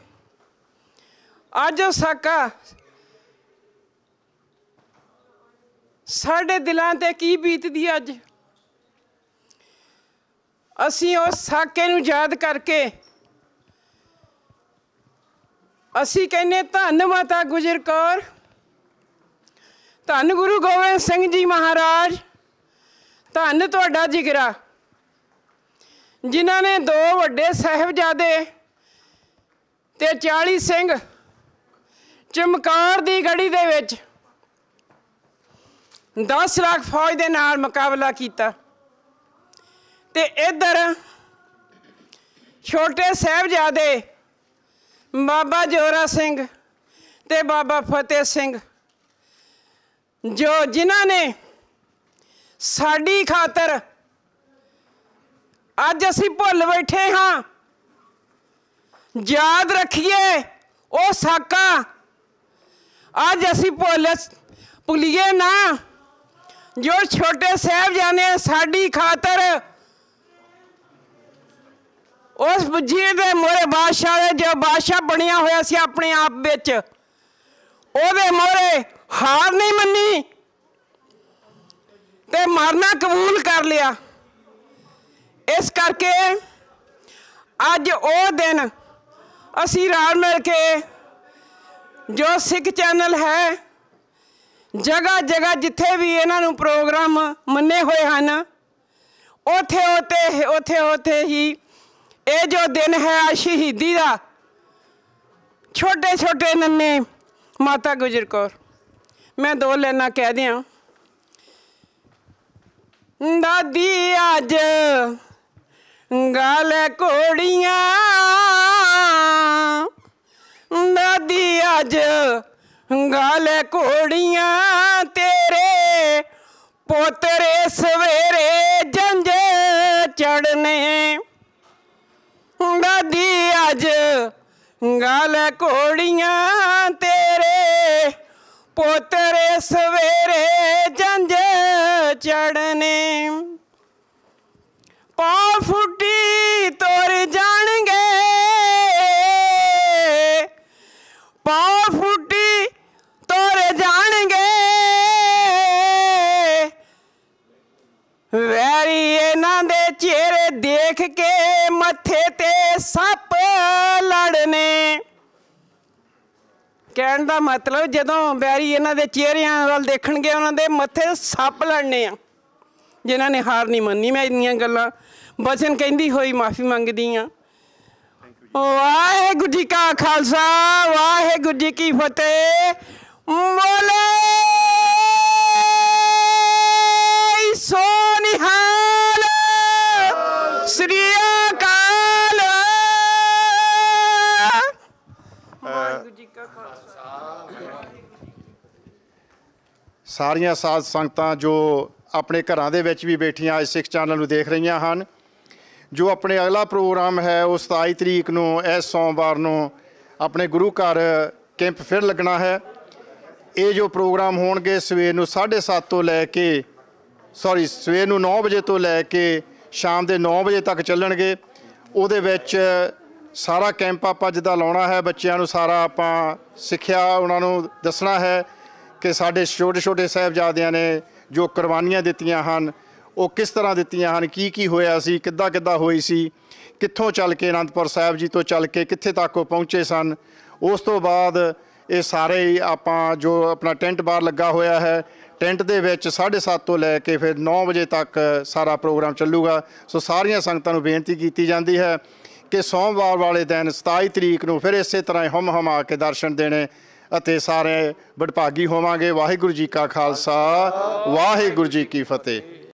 ਅੱਜ ਸਾਕਾ ਸਾਡੇ ਦਿਲਾਂ ਤੇ ਕੀ ਬੀਤਦੀ ਅੱਜ ਅਸੀਂ ਉਸ ਸਾਕੇ ਨੂੰ ਯਾਦ ਕਰਕੇ ਅਸੀਂ ਕਹਿੰਨੇ ਧੰਨ ਮਾਤਾ ਗੁਜਰ ਕੌਰ ਧੰਨ ਗੁਰੂ ਗੋਬਿੰਦ ਸਿੰਘ ਜੀ ਮਹਾਰਾਜ ਧੰਨ ਤੁਹਾਡਾ ਜਿਗਰਾ ਜਿਨ੍ਹਾਂ ਨੇ ਦੋ ਵੱਡੇ ਸਹਿਬਜ਼ਾਦੇ ਤੇ 40 ਸਿੰਘ ਚਮਕਾਰ ਦੀ ਗੜੀ ਦੇ ਵਿੱਚ 10 ਲੱਖ ਫੌਜ ਦੇ ਨਾਲ ਮੁਕਾਬਲਾ ਕੀਤਾ ਤੇ ਇਧਰ ਛੋਟੇ ਸਹਿਬਜ਼ਾਦੇ ਬਾਬਾ ਜੋਰਾ ਸਿੰਘ ਤੇ ਬਾਬਾ ਫਤਿਹ ਸਿੰਘ ਜੋ ਜਿਨ੍ਹਾਂ ਨੇ ਸਾਡੀ ਖਾਤਰ ਅੱਜ ਅਸੀਂ ਭੁੱਲ ਬੈਠੇ ਹਾਂ ਯਾਦ ਰੱਖੀਏ ਉਹ ਸਾਕਾ ਅੱਜ ਅਸੀਂ ਭੁੱਲ ਭੁੱਲੀਏ ਨਾ ਜੋ ਛੋਟੇ ਸਹਿਬ ਜਾਨੇ ਸਾਡੀ ਖਾਤਰ ਉਸ ਵਜ਼ੀਰ ਦੇ ਮੋਰੇ ਬਾਦਸ਼ਾਹ ਦੇ ਜੋ ਬਾਦਸ਼ਾਹ ਬਣਿਆ ਹੋਇਆ ਸੀ ਆਪਣੇ ਆਪ ਵਿੱਚ ਉਹਦੇ ਮੋਰੇ ਹਾਰ ਨਹੀਂ ਮੰਨੀ ਤੇ ਮਰਨਾ ਕਬੂਲ ਕਰ ਲਿਆ ਇਸ ਕਰਕੇ ਅੱਜ ਉਹ ਦਿਨ ਅਸੀਂ ਰਲ ਮਿਲ ਕੇ ਜੋ ਸਿੱਖ ਚੈਨਲ ਹੈ ਜਗਾ ਜਗਾ ਜਿੱਥੇ ਵੀ ਇਹਨਾਂ ਨੂੰ ਪ੍ਰੋਗਰਾਮ ਮੰਨੇ ਹੋਏ ਹਨ ਉਥੇ ਉਥੇ ਉਥੇ ਉਥੇ ਹੀ ਇਹ ਜੋ ਦਿਨ ਹੈ ਆ ਸ਼ਹੀਦੀ ਦਾ ਛੋਟੇ ਛੋਟੇ ਨੰਨੇ ਮਾਤਾ ਗੁਜਰ ਕੋ ਮੈਂ ਦੋ ਲੈਣਾ ਕਹਿ ਦਿਆਂ ਦਾਦੀ ਅੱਜ ਗਾਲ ਕੋੜੀਆਂ ਦਾਦੀ ਅੱਜ ਗਾਲ ਕੋੜੀਆਂ ਤੇਰੇ ਪੋਤਰੇ ਸਵੇਰੇ ਜੰਝ ਚੜਨੇ ਦਾਦੀ ਅੱਜ ਗਾਲ ਕੋੜੀਆਂ ਤੇ ਪੁੱਤਰ ਸਵੇਰੇ ਜੰਜ ਚੜਨੇ ਪਾ ਫੁੱਟੀ ਤੋਰ ਜਾਣਗੇ ਪਾ ਫੁੱਟੀ ਤੋਰ ਜਾਣਗੇ ਵੈਰੀ ਇਹਨਾਂ ਦੇ ਚਿਹਰੇ ਦੇਖ ਕੇ ਮੱਥੇ ਤੇ ਸੱਪ ਲੜਨੇ ਕਹਿਣ ਦਾ ਮਤਲਬ ਜਦੋਂ ਬੈਰੀ ਇਹਨਾਂ ਦੇ ਚਿਹਰਿਆਂ ਵੱਲ ਦੇਖਣਗੇ ਉਹਨਾਂ ਦੇ ਮੱਥੇ ਸੱਪ ਲੜਨੇ ਆ ਜਿਨ੍ਹਾਂ ਨੇ ਹਾਰ ਨਹੀਂ ਮੰਨੀ ਮੈਂ ਇੰਨੀਆਂ ਗੱਲਾਂ ਬਚਨ ਕਹਿੰਦੀ ਹੋਈ ਮਾਫੀ ਮੰਗਦੀ ਆ ਵਾਹਿਗੁਰੂ ਜੀ ਕਾ ਖਾਲਸਾ ਵਾਹਿਗੁਰੂ ਜੀ ਕੀ ਫਤਿਹ ਮੋਲੇ ਸਾਰੀਆਂ ਸਾਧ ਸੰਗਤਾਂ ਜੋ ਆਪਣੇ ਘਰਾਂ ਦੇ ਵਿੱਚ ਵੀ ਬੈਠੀਆਂ ਅੱਜ ਸਿੱਖ ਚੈਨਲ ਨੂੰ ਦੇਖ ਰਹੀਆਂ ਹਨ ਜੋ ਆਪਣੇ ਅਗਲਾ ਪ੍ਰੋਗਰਾਮ ਹੈ ਉਹ 27 ਤਰੀਕ ਨੂੰ ਇਸ ਸੋਮਵਾਰ ਨੂੰ ਆਪਣੇ ਗੁਰੂ ਘਰ ਕੈਂਪ ਫਿਰ ਲੱਗਣਾ ਹੈ ਇਹ ਜੋ ਪ੍ਰੋਗਰਾਮ ਹੋਣਗੇ ਸਵੇਰ ਨੂੰ 7:30 ਤੋਂ ਲੈ ਕੇ ਸੌਰੀ ਸਵੇਰ ਨੂੰ 9 ਵਜੇ ਤੋਂ ਲੈ ਕੇ ਸ਼ਾਮ ਦੇ 9 ਵਜੇ ਤੱਕ ਚੱਲਣਗੇ ਉਹਦੇ ਵਿੱਚ ਸਾਰਾ ਕੈਂਪ ਆਪਾਂ ਜਿੱਦਾਂ ਲਾਉਣਾ ਹੈ ਬੱਚਿਆਂ ਨੂੰ ਸਾਰਾ ਆਪਾਂ ਸਿੱਖਿਆ ਉਹਨਾਂ ਨੂੰ ਦੱਸਣਾ ਹੈ ਕਿ ਸਾਡੇ ਛੋਟੇ ਛੋਟੇ ਸਹਿਬਜ਼ਾਦਿਆਂ ਨੇ ਜੋ ਕੁਰਬਾਨੀਆਂ ਦਿੱਤੀਆਂ ਹਨ ਉਹ ਕਿਸ ਤਰ੍ਹਾਂ ਦਿੱਤੀਆਂ ਹਨ ਕੀ ਕੀ ਹੋਇਆ ਸੀ ਕਿੱਦਾਂ ਕਿੱਦਾਂ ਹੋਈ ਸੀ ਕਿੱਥੋਂ ਚੱਲ ਕੇ ਅਨੰਦਪੁਰ ਸਾਹਿਬ ਜੀ ਤੋਂ ਚੱਲ ਕੇ ਕਿੱਥੇ ਤੱਕ ਉਹ ਪਹੁੰਚੇ ਸਨ ਉਸ ਤੋਂ ਬਾਅਦ ਇਹ ਸਾਰੇ ਹੀ ਆਪਾਂ ਜੋ ਆਪਣਾ ਟੈਂਟ ਬਾਰ ਲੱਗਾ ਹੋਇਆ ਹੈ ਟੈਂਟ ਦੇ ਵਿੱਚ 7:30 ਤੋਂ ਲੈ ਕੇ ਫਿਰ 9 ਵਜੇ ਤੱਕ ਸਾਰਾ ਪ੍ਰੋਗਰਾਮ ਚੱਲੂਗਾ ਸੋ ਸਾਰੀਆਂ ਸੰਗਤਾਂ ਨੂੰ ਬੇਨਤੀ ਕੀਤੀ ਜਾਂਦੀ ਹੈ ਕਿ ਸੋਮਵਾਰ ਵਾਲੇ ਦਿਨ 27 ਤਰੀਕ ਨੂੰ ਫਿਰ ਇਸੇ ਤਰ੍ਹਾਂ ਹਮ ਹਮ ਆ ਕੇ ਦਰਸ਼ਨ ਦੇਣੇ ਅਤੇ ਸਾਰੇ ਵਡਭਾਗੀ ਹੋਵਾਂਗੇ ਵਾਹਿਗੁਰੂ ਜੀ ਕਾ ਖਾਲਸਾ ਵਾਹਿਗੁਰੂ ਜੀ ਕੀ ਫਤਿਹ